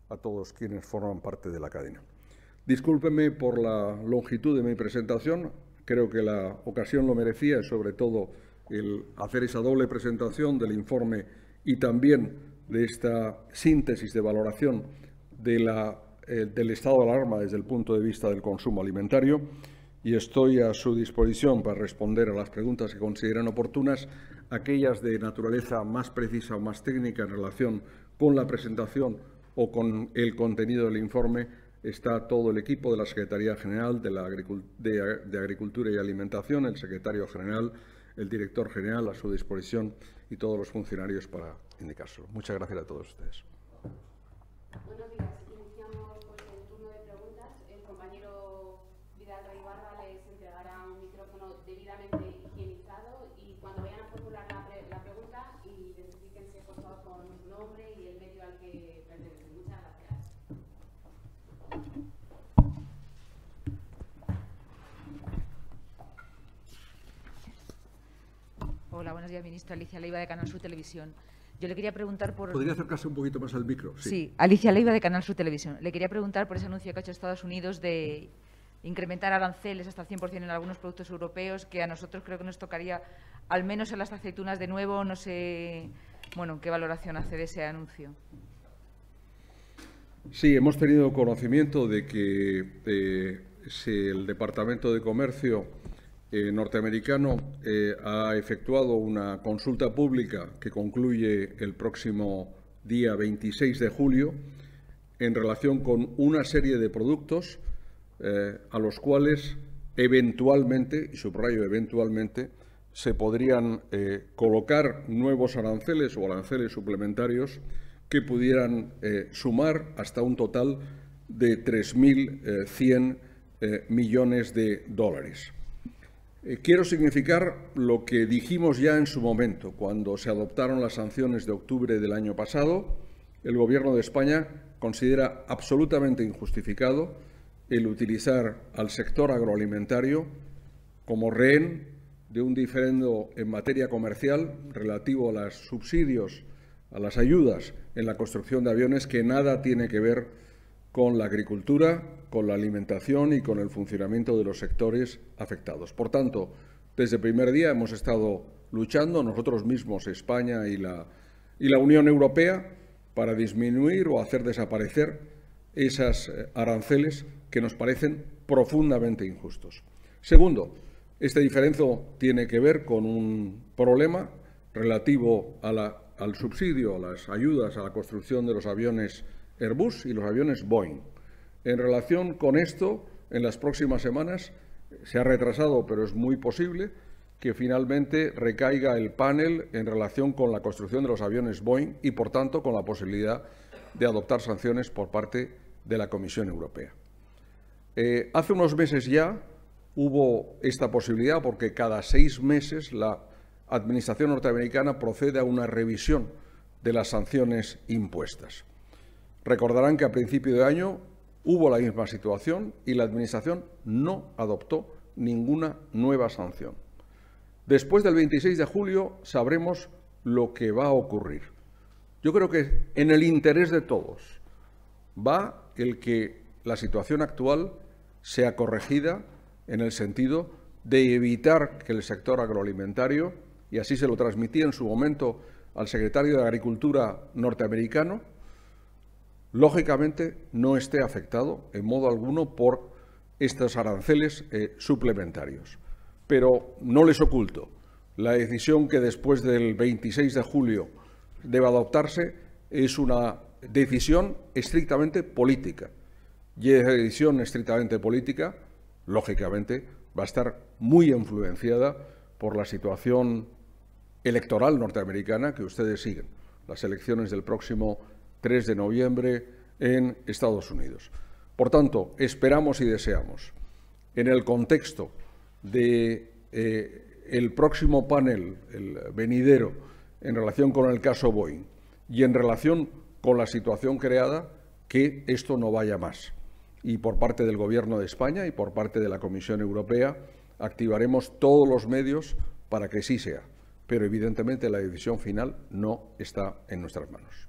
a todos quienes forman parte de la cadena. Discúlpenme por la longitud de mi presentación, creo que la ocasión lo merecía, sobre todo el hacer esa doble presentación del informe y también de esta síntesis de valoración eh, del estado de alarma desde el punto de vista del consumo alimentario y estoy a su disposición para responder a las preguntas que consideren oportunas aquellas de naturaleza más precisa o más técnica en relación con la presentación o con el contenido del informe, está todo el equipo de la Secretaría General de, Agricultura y Alimentación, el secretario general, el director general a su disposición y todos los funcionarios para indicárselo. Muchas gracias a todos ustedes. buenos días, ministra. Alicia Leiva, de Canal Sur Televisión. Yo le quería preguntar por... Podría acercarse un poquito más al micro. Sí. Alicia Leiva, de Canal Sur Televisión. Le quería preguntar por ese anuncio que ha hecho Estados Unidos de incrementar aranceles hasta el 100% en algunos productos europeos, que a nosotros creo que nos tocaría, al menos en las aceitunas de nuevo, no sé, bueno, qué valoración hace de ese anuncio. Sí, hemos tenido conocimiento de que eh, si el Departamento de Comercio eh, norteamericano eh, ha efectuado una consulta pública que concluye el próximo día 26 de julio en relación con una serie de productos eh, a los cuales eventualmente, y subrayo eventualmente, se podrían colocar nuevos aranceles o aranceles suplementarios que pudieran sumar hasta un total de 3.100 millones de dólares. Eh, quiero significar lo que dijimos ya en su momento, cuando se adoptaron las sanciones de octubre del año pasado. El Gobierno de España considera absolutamente injustificado el utilizar al sector agroalimentario como rehén de un diferendo en materia comercial relativo a los subsidios, a las ayudas en la construcción de aviones que nada tiene que ver con la agricultura, con la alimentación y con el funcionamiento de los sectores afectados. Por tanto, desde el primer día hemos estado luchando nosotros mismos, España y la, la Unión Europea, para disminuir o hacer desaparecer esas eh, aranceles que nos parecen profundamente injustos. Segundo, este diferenzo tiene que ver con un problema relativo al subsidio, a las ayudas a la construcción de los aviones Airbus y los aviones Boeing. En relación con esto, en las próximas semanas se ha retrasado, pero es muy posible que finalmente recaiga el panel en relación con la construcción de los aviones Boeing y, por tanto, con la posibilidad de adoptar sanciones por parte de la Comisión Europea. Eh, hace unos meses ya hubo esta posibilidad porque cada seis meses la Administración norteamericana procede a una revisión de las sanciones impuestas. Recordarán que a principio de año Hubo la misma situación y la Administración no adoptó ninguna nueva sanción. Después del 26 de julio sabremos lo que va a ocurrir. Yo creo que en el interés de todos va el que la situación actual sea corregida en el sentido de evitar que el sector agroalimentario, y así se lo transmití en su momento al secretario de Agricultura norteamericano, lógicamente no esté afectado en modo alguno por estos aranceles eh, suplementarios. Pero no les oculto, la decisión que después del 26 de julio debe adoptarse es una decisión estrictamente política. Y esa decisión estrictamente política, lógicamente, va a estar muy influenciada por la situación electoral norteamericana que ustedes siguen. Las elecciones del próximo 3 de noviembre en Estados Unidos. Por tanto, esperamos y deseamos, en el contexto de eh, próximo panel, el venidero, en relación con el caso Boeing y en relación con la situación creada, que esto no vaya más. Y por parte del Gobierno de España y por parte de la Comisión Europea activaremos todos los medios para que sí sea. Pero evidentemente la decisión final no está en nuestras manos.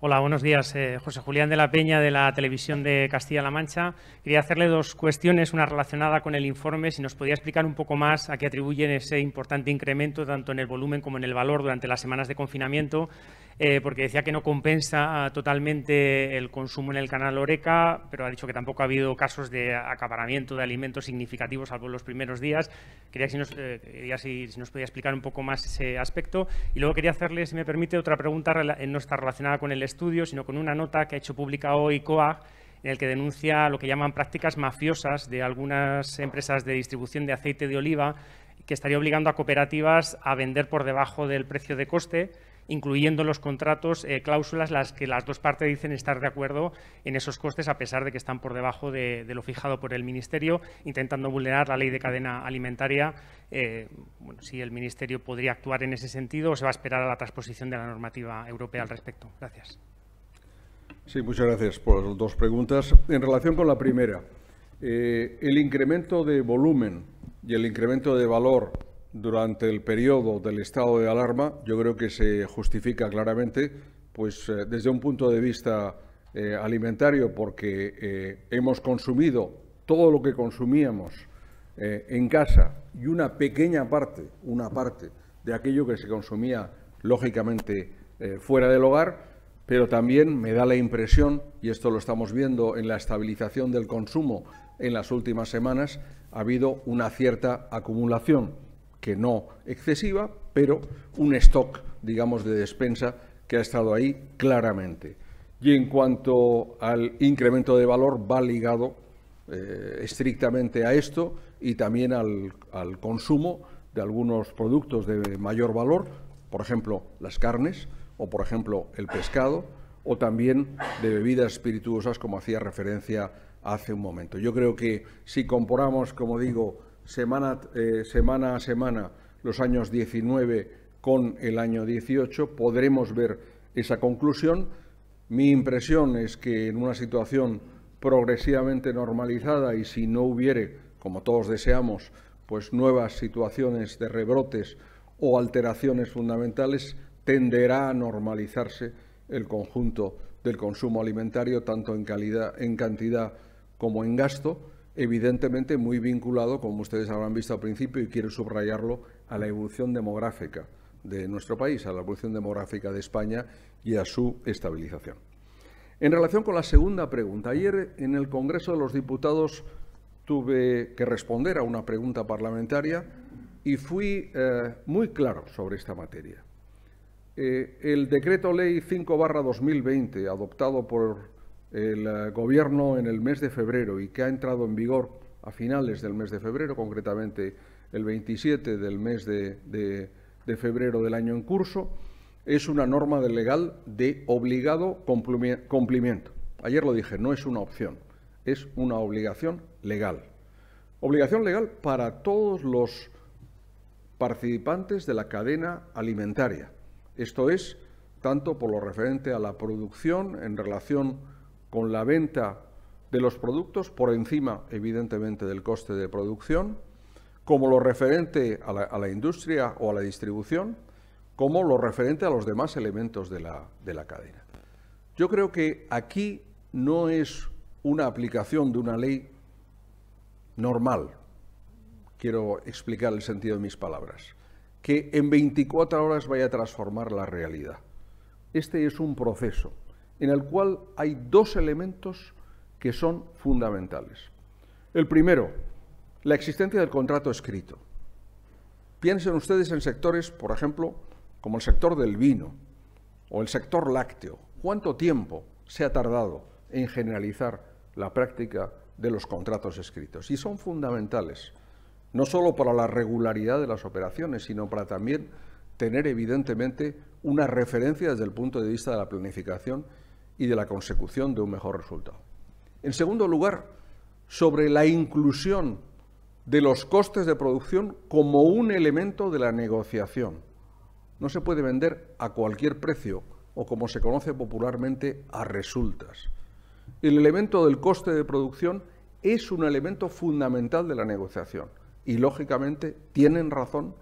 Hola, buenos días. Eh, José Julián de la Peña, de la Televisión de Castilla-La Mancha. Quería hacerle dos cuestiones, una relacionada con el informe, si nos podía explicar un poco más a qué atribuyen ese importante incremento, tanto en el volumen como en el valor, durante las semanas de confinamiento. Eh, porque decía que no compensa ah, totalmente el consumo en el canal Oreca, pero ha dicho que tampoco ha habido casos de acaparamiento de alimentos significativos, salvo los primeros días. Quería, si nos, eh, si, nos podía explicar un poco más ese aspecto. Y luego quería hacerle, si me permite, otra pregunta, eh, no está relacionada con el estudio, sino con una nota que ha hecho pública hoy COAG, en el que denuncia lo que llaman prácticas mafiosas de algunas empresas de distribución de aceite de oliva que estaría obligando a cooperativas a vender por debajo del precio de coste incluyendo los contratos eh, cláusulas las que las dos partes dicen estar de acuerdo en esos costes, a pesar de que están por debajo de, lo fijado por el Ministerio, intentando vulnerar la ley de cadena alimentaria. Eh, bueno, si el Ministerio podría actuar en ese sentido o se va a esperar a la transposición de la normativa europea al respecto. Gracias. Sí, muchas gracias por las dos preguntas. En relación con la primera, eh, el incremento de volumen y el incremento de valor durante el periodo del estado de alarma, yo creo que se justifica claramente, pues eh, desde un punto de vista eh, alimentario, porque eh, hemos consumido todo lo que consumíamos en casa y una pequeña parte, una parte de aquello que se consumía lógicamente fuera del hogar, pero también me da la impresión, y esto lo estamos viendo en la estabilización del consumo en las últimas semanas, ha habido una cierta acumulación que no excesiva, pero un stock, digamos, de despensa que ha estado ahí claramente. Y en cuanto al incremento de valor, va ligado eh, estrictamente a esto y también al, al consumo de algunos productos de mayor valor, por ejemplo, las carnes o, por ejemplo, el pescado, o también de bebidas espirituosas, como hacía referencia hace un momento. Yo creo que si comparamos, como digo, eh, semana, a semana los años 19 con el año 18, podremos ver esa conclusión. Mi impresión es que en una situación progresivamente normalizada y si no hubiere, como todos deseamos, pues nuevas situaciones de rebrotes o alteraciones fundamentales, tenderá a normalizarse el conjunto del consumo alimentario, tanto en, calidad, en cantidad como en gasto evidentemente muy vinculado, como ustedes habrán visto al principio, y quiero subrayarlo, a la evolución demográfica de nuestro país, a la evolución demográfica de España y a su estabilización. En relación con la segunda pregunta, ayer en el Congreso de los Diputados tuve que responder a una pregunta parlamentaria y fui eh, muy claro sobre esta materia. Eh, el decreto ley 5 2020, adoptado por el eh, gobierno en el mes de febrero y que ha entrado en vigor a finales del mes de febrero, concretamente el 27 del mes de, febrero del año en curso, es una norma legal de obligado cumplimiento. Ayer lo dije, no es una opción, es una obligación legal. Obligación legal para todos los participantes de la cadena alimentaria. Esto es tanto por lo referente a la producción en relación con la venta de los productos por encima, evidentemente, del coste de producción, como lo referente a la, industria o a la distribución, como lo referente a los demás elementos de la, de la cadena. Yo creo que aquí no es una aplicación de una ley normal, quiero explicar el sentido de mis palabras, que en 24 horas vaya a transformar la realidad. Este es un proceso en el cual hay dos elementos que son fundamentales. El primero, la existencia del contrato escrito. Piensen ustedes en sectores, por ejemplo, como el sector del vino o el sector lácteo. ¿Cuánto tiempo se ha tardado en generalizar la práctica de los contratos escritos? Y son fundamentales, no solo para la regularidad de las operaciones, sino para también tener evidentemente una referencia desde el punto de vista de la planificación y de la consecución de un mejor resultado. En segundo lugar, sobre la inclusión de los costes de producción como un elemento de la negociación. No se puede vender a cualquier precio o como se conoce popularmente, a resultas. El elemento del coste de producción es un elemento fundamental de la negociación y, lógicamente, tienen razón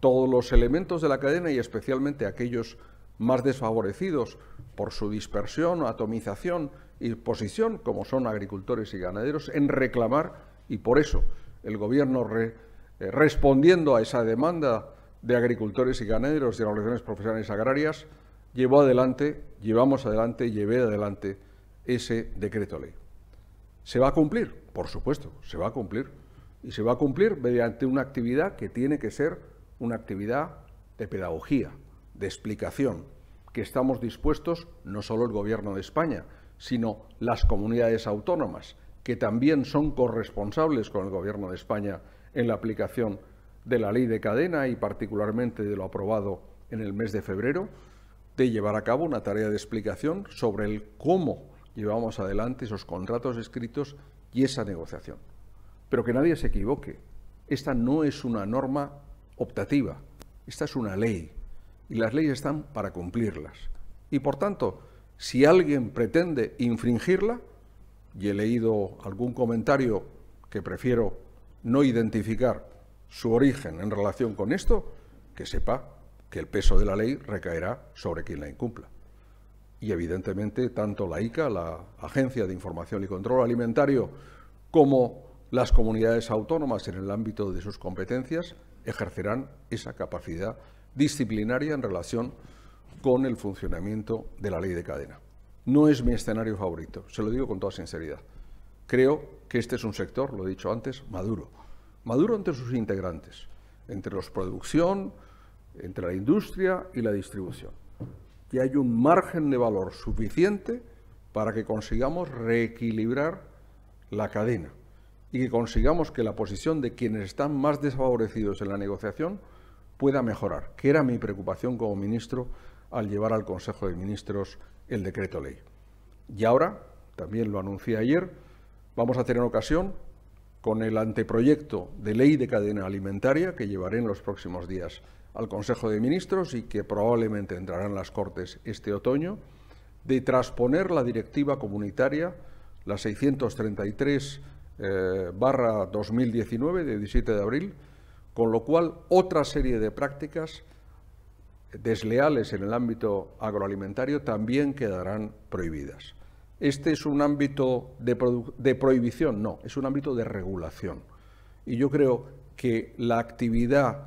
todos los elementos de la cadena y especialmente aquellos más desfavorecidos por su dispersión, atomización y posición, como son agricultores y ganaderos, en reclamar, y por eso el Gobierno, eh, respondiendo a esa demanda de agricultores y ganaderos y organizaciones profesionales agrarias, llevó adelante, llevamos adelante, llevé adelante ese decreto ley. ¿Se va a cumplir? Por supuesto, se va a cumplir. Y se va a cumplir mediante una actividad que tiene que ser una actividad de pedagogía, de explicación que estamos dispuestos, no solo el Gobierno de España, sino las comunidades autónomas, que también son corresponsables con el Gobierno de España en la aplicación de la ley de cadena y particularmente de lo aprobado en el mes de febrero, de llevar a cabo una tarea de explicación sobre el cómo llevamos adelante esos contratos escritos y esa negociación. Pero que nadie se equivoque, esta no es una norma optativa, esta es una ley y las leyes están para cumplirlas. Y por tanto, si alguien pretende infringirla, y he leído algún comentario que prefiero no identificar su origen en relación con esto, que sepa que el peso de la ley recaerá sobre quien la incumpla. Y evidentemente, tanto la ICA, la Agencia de Información y Control Alimentario, como las comunidades autónomas en el ámbito de sus competencias ejercerán esa capacidad disciplinaria en relación con el funcionamiento de la ley de cadena. No es mi escenario favorito, se lo digo con toda sinceridad. Creo que este es un sector, lo he dicho antes, maduro. Maduro entre sus integrantes, entre los producción, entre la industria y la distribución. que hay un margen de valor suficiente para que consigamos reequilibrar la cadena y que consigamos que la posición de quienes están más desfavorecidos en la negociación pueda mejorar, que era mi preocupación como ministro al llevar al Consejo de Ministros el decreto ley. Y ahora, también lo anuncié ayer, vamos a tener ocasión con el anteproyecto de ley de cadena alimentaria que llevaré en los próximos días al Consejo de Ministros y que probablemente entrará en las Cortes este otoño, de transponer la directiva comunitaria, la 633 2019 eh, de 17 de abril, con lo cual, otra serie de prácticas desleales en el ámbito agroalimentario también quedarán prohibidas. Este es un ámbito de, prohibición, no, es un ámbito de regulación. Y yo creo que la actividad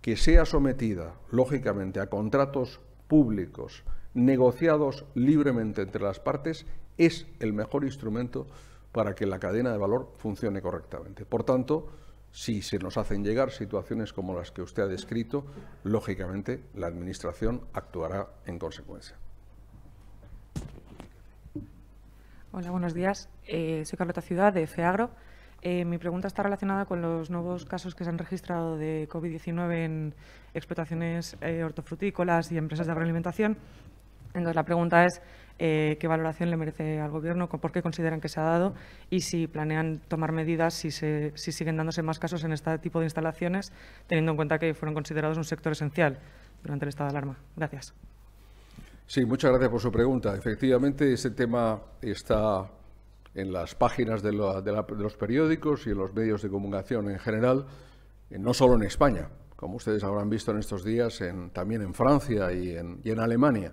que sea sometida, lógicamente, a contratos públicos negociados libremente entre las partes, es el mejor instrumento para que la cadena de valor funcione correctamente. Por tanto, si se nos hacen llegar situaciones como las que usted ha descrito, lógicamente la Administración actuará en consecuencia. Hola, buenos días. Eh, soy Carlota Ciudad, de FEAGRO. Eh, mi pregunta está relacionada con los nuevos casos que se han registrado de COVID-19 en explotaciones eh, hortofrutícolas y empresas de agroalimentación. Entonces, la pregunta es eh, qué valoración le merece al Gobierno, por qué consideran que se ha dado y si planean tomar medidas si, se, siguen dándose más casos en este tipo de instalaciones, teniendo en cuenta que fueron considerados un sector esencial durante el estado de alarma. Gracias. Sí, muchas gracias por su pregunta. Efectivamente, ese tema está en las páginas de, los periódicos y en los medios de comunicación en general, eh, no solo en España, como ustedes habrán visto en estos días, en, también en Francia y en, Alemania.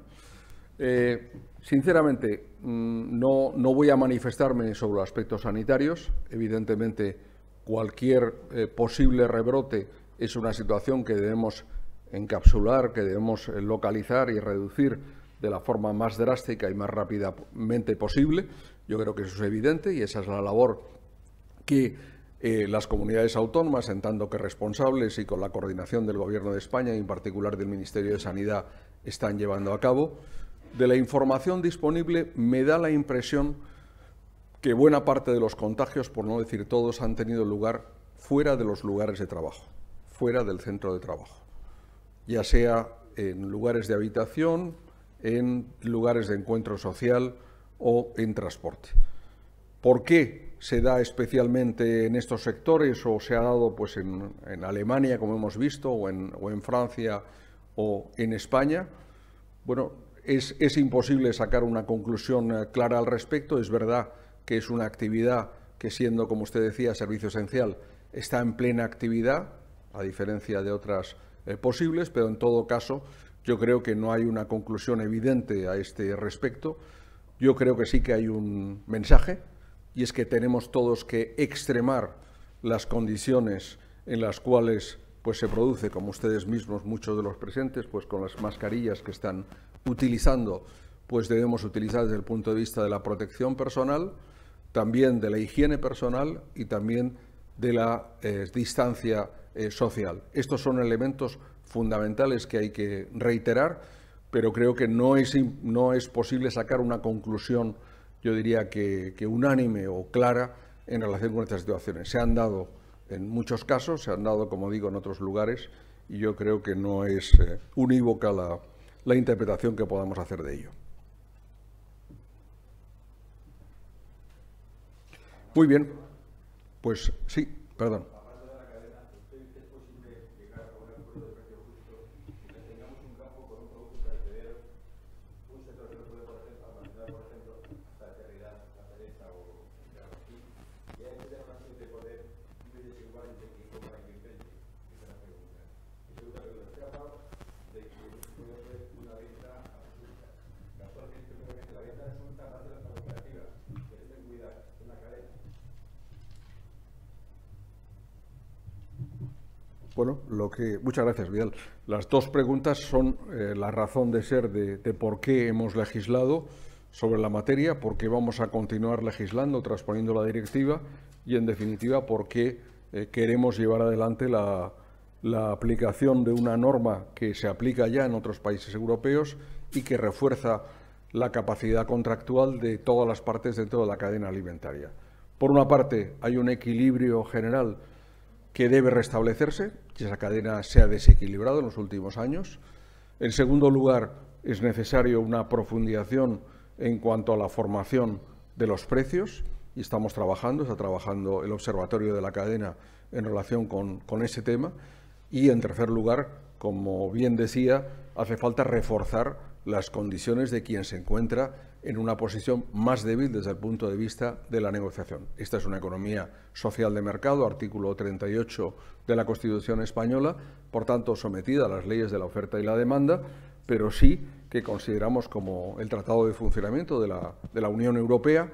Eh, Sinceramente, mm, no, voy a manifestarme sobre los aspectos sanitarios. Evidentemente, cualquier eh, posible rebrote es una situación que debemos encapsular, que debemos eh, localizar y reducir de la forma más drástica y más rápidamente posible. Yo creo que eso es evidente y esa es la labor que eh, las comunidades autónomas, en tanto que responsables y con la coordinación del Gobierno de España y en particular del Ministerio de Sanidad, están llevando a cabo de la información disponible me da la impresión que buena parte de los contagios, por no decir todos, han tenido lugar fuera de los lugares de trabajo, fuera del centro de trabajo, ya sea en lugares de habitación, en lugares de encuentro social o en transporte. ¿Por qué se da especialmente en estos sectores o se ha dado pues, en, Alemania, como hemos visto, o en, o en Francia o en España? Bueno, es, imposible sacar una conclusión eh, clara al respecto. Es verdad que es una actividad que siendo, como usted decía, servicio esencial, está en plena actividad, a diferencia de otras eh, posibles, pero en todo caso yo creo que no hay una conclusión evidente a este respecto. Yo creo que sí que hay un mensaje y es que tenemos todos que extremar las condiciones en las cuales pues se produce, como ustedes mismos, muchos de los presentes, pues con las mascarillas que están utilizando, pues debemos utilizar desde el punto de vista de la protección personal, también de la higiene personal y también de la eh, distancia eh, social. Estos son elementos fundamentales que hay que reiterar, pero creo que no es, no es posible sacar una conclusión, yo diría que, unánime o clara en relación con estas situaciones. Se han dado en muchos casos, se han dado, como digo, en otros lugares, y yo creo que no es eh, unívoca la, la interpretación que podamos hacer de ello. Muy bien, pues sí, perdón. Bueno, lo que, muchas gracias, Vidal. Las dos preguntas son eh, la razón de ser de, por qué hemos legislado sobre la materia, por qué vamos a continuar legislando, transponiendo la directiva y, en definitiva, por qué eh, queremos llevar adelante la, la aplicación de una norma que se aplica ya en otros países europeos y que refuerza la capacidad contractual de todas las partes dentro de la cadena alimentaria. Por una parte, hay un equilibrio general que debe restablecerse, que esa cadena se ha desequilibrado en los últimos años. En segundo lugar, es necesario una profundización en cuanto a la formación de los precios y estamos trabajando, está trabajando el Observatorio de la Cadena en relación con, con ese tema. Y en tercer lugar, como bien decía, hace falta reforzar las condiciones de quien se encuentra en una posición más débil desde el punto de vista de la negociación. Esta es una economía social de mercado, artículo 38 de la Constitución española, por tanto sometida a las leyes de la oferta y la demanda, pero sí que consideramos como el Tratado de Funcionamiento de la, Unión Europea,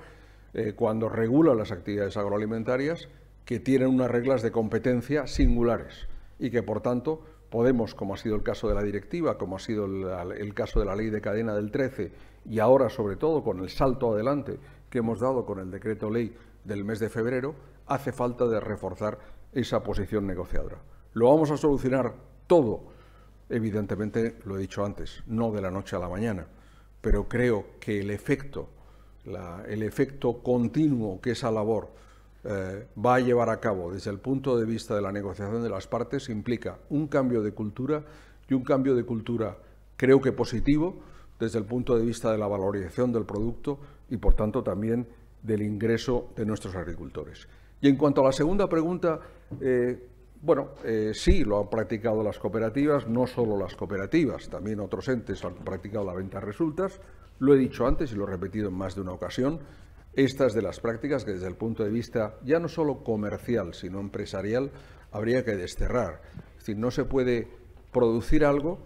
eh, cuando regula las actividades agroalimentarias, que tienen unas reglas de competencia singulares y que, por tanto, Podemos, como ha sido el caso de la directiva, como ha sido el, caso de la ley de cadena del 13 y ahora sobre todo con el salto adelante que hemos dado con el decreto ley del mes de febrero, hace falta de reforzar esa posición negociadora. ¿Lo vamos a solucionar todo? Evidentemente, lo he dicho antes, no de la noche a la mañana, pero creo que el efecto, el efecto continuo que esa labor eh, va a llevar a cabo desde el punto de vista de la negociación de las partes implica un cambio de cultura y un cambio de cultura creo que positivo desde el punto de vista de la valorización del producto y por tanto también del ingreso de nuestros agricultores. Y en cuanto a la segunda pregunta, eh, bueno, eh, sí, lo han practicado las cooperativas, no solo las cooperativas, también otros entes han practicado la venta a resultas. Lo he dicho antes y lo he repetido en más de una ocasión estas de las prácticas que desde el punto de vista ya no solo comercial, sino empresarial, habría que desterrar. Es decir, no se puede producir algo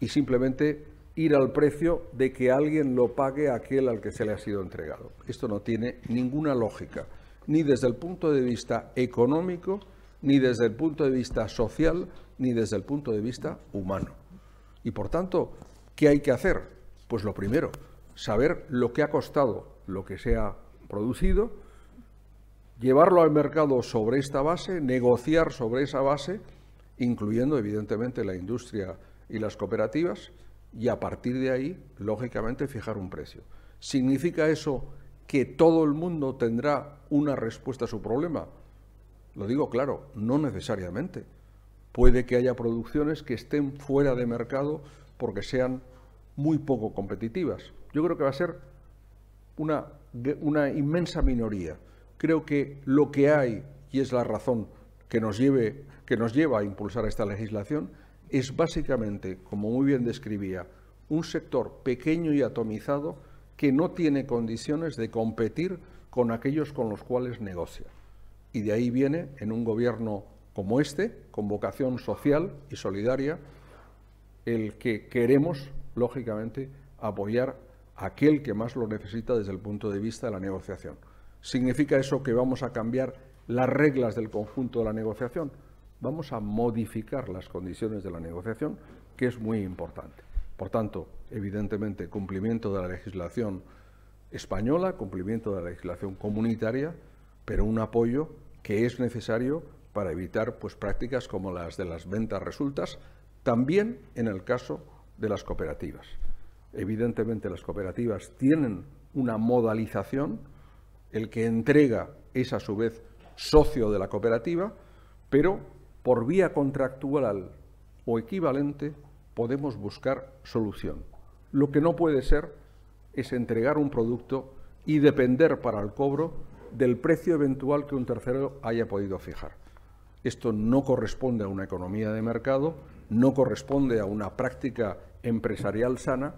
y simplemente ir al precio de que alguien lo pague a aquel al que se le ha sido entregado. Esto no tiene ninguna lógica, ni desde el punto de vista económico, ni desde el punto de vista social, ni desde el punto de vista humano. Y por tanto, ¿qué hay que hacer? Pues lo primero, saber lo que ha costado lo que se ha producido, llevarlo al mercado sobre esta base, negociar sobre esa base, incluyendo evidentemente la industria y las cooperativas, y a partir de ahí, lógicamente, fijar un precio. ¿Significa eso que todo el mundo tendrá una respuesta a su problema? Lo digo claro, no necesariamente. Puede que haya producciones que estén fuera de mercado porque sean muy poco competitivas. Yo creo que va a ser una, inmensa minoría. Creo que lo que hay, y es la razón que nos, que nos lleva a impulsar esta legislación, es básicamente, como muy bien describía, un sector pequeño y atomizado que no tiene condiciones de competir con aquellos con los cuales negocia. Y de ahí viene, en un gobierno como este, con vocación social y solidaria, el que queremos, lógicamente, apoyar aquel que más lo necesita desde el punto de vista de la negociación. ¿Significa eso que vamos a cambiar las reglas del conjunto de la negociación? Vamos a modificar las condiciones de la negociación, que es muy importante. Por tanto, evidentemente, cumplimiento de la legislación española, cumplimiento de la legislación comunitaria, pero un apoyo que es necesario para evitar pues, prácticas como las de las ventas resultas, también en el caso de las cooperativas. Evidentemente las cooperativas tienen una modalización, el que entrega es a su vez socio de la cooperativa, pero por vía contractual o equivalente podemos buscar solución. Lo que no puede ser es entregar un producto y depender para el cobro del precio eventual que un tercero haya podido fijar. Esto no corresponde a una economía de mercado, no corresponde a una práctica empresarial sana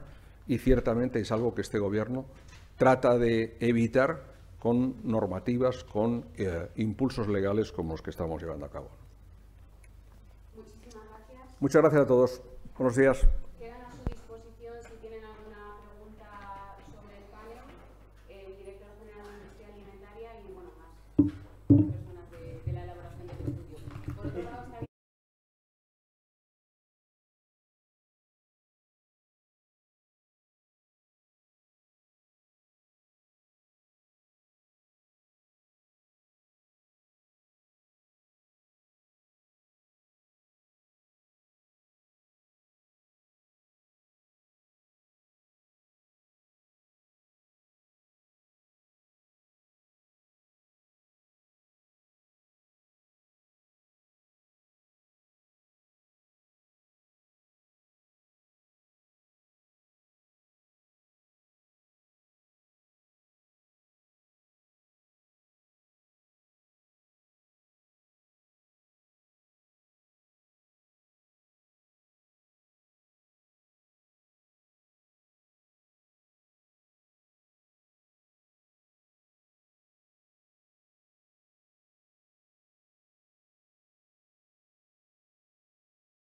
y ciertamente es algo que este Gobierno trata de evitar con normativas, con eh, impulsos legales como los que estamos llevando a cabo. Muchas gracias a todos. Buenos días.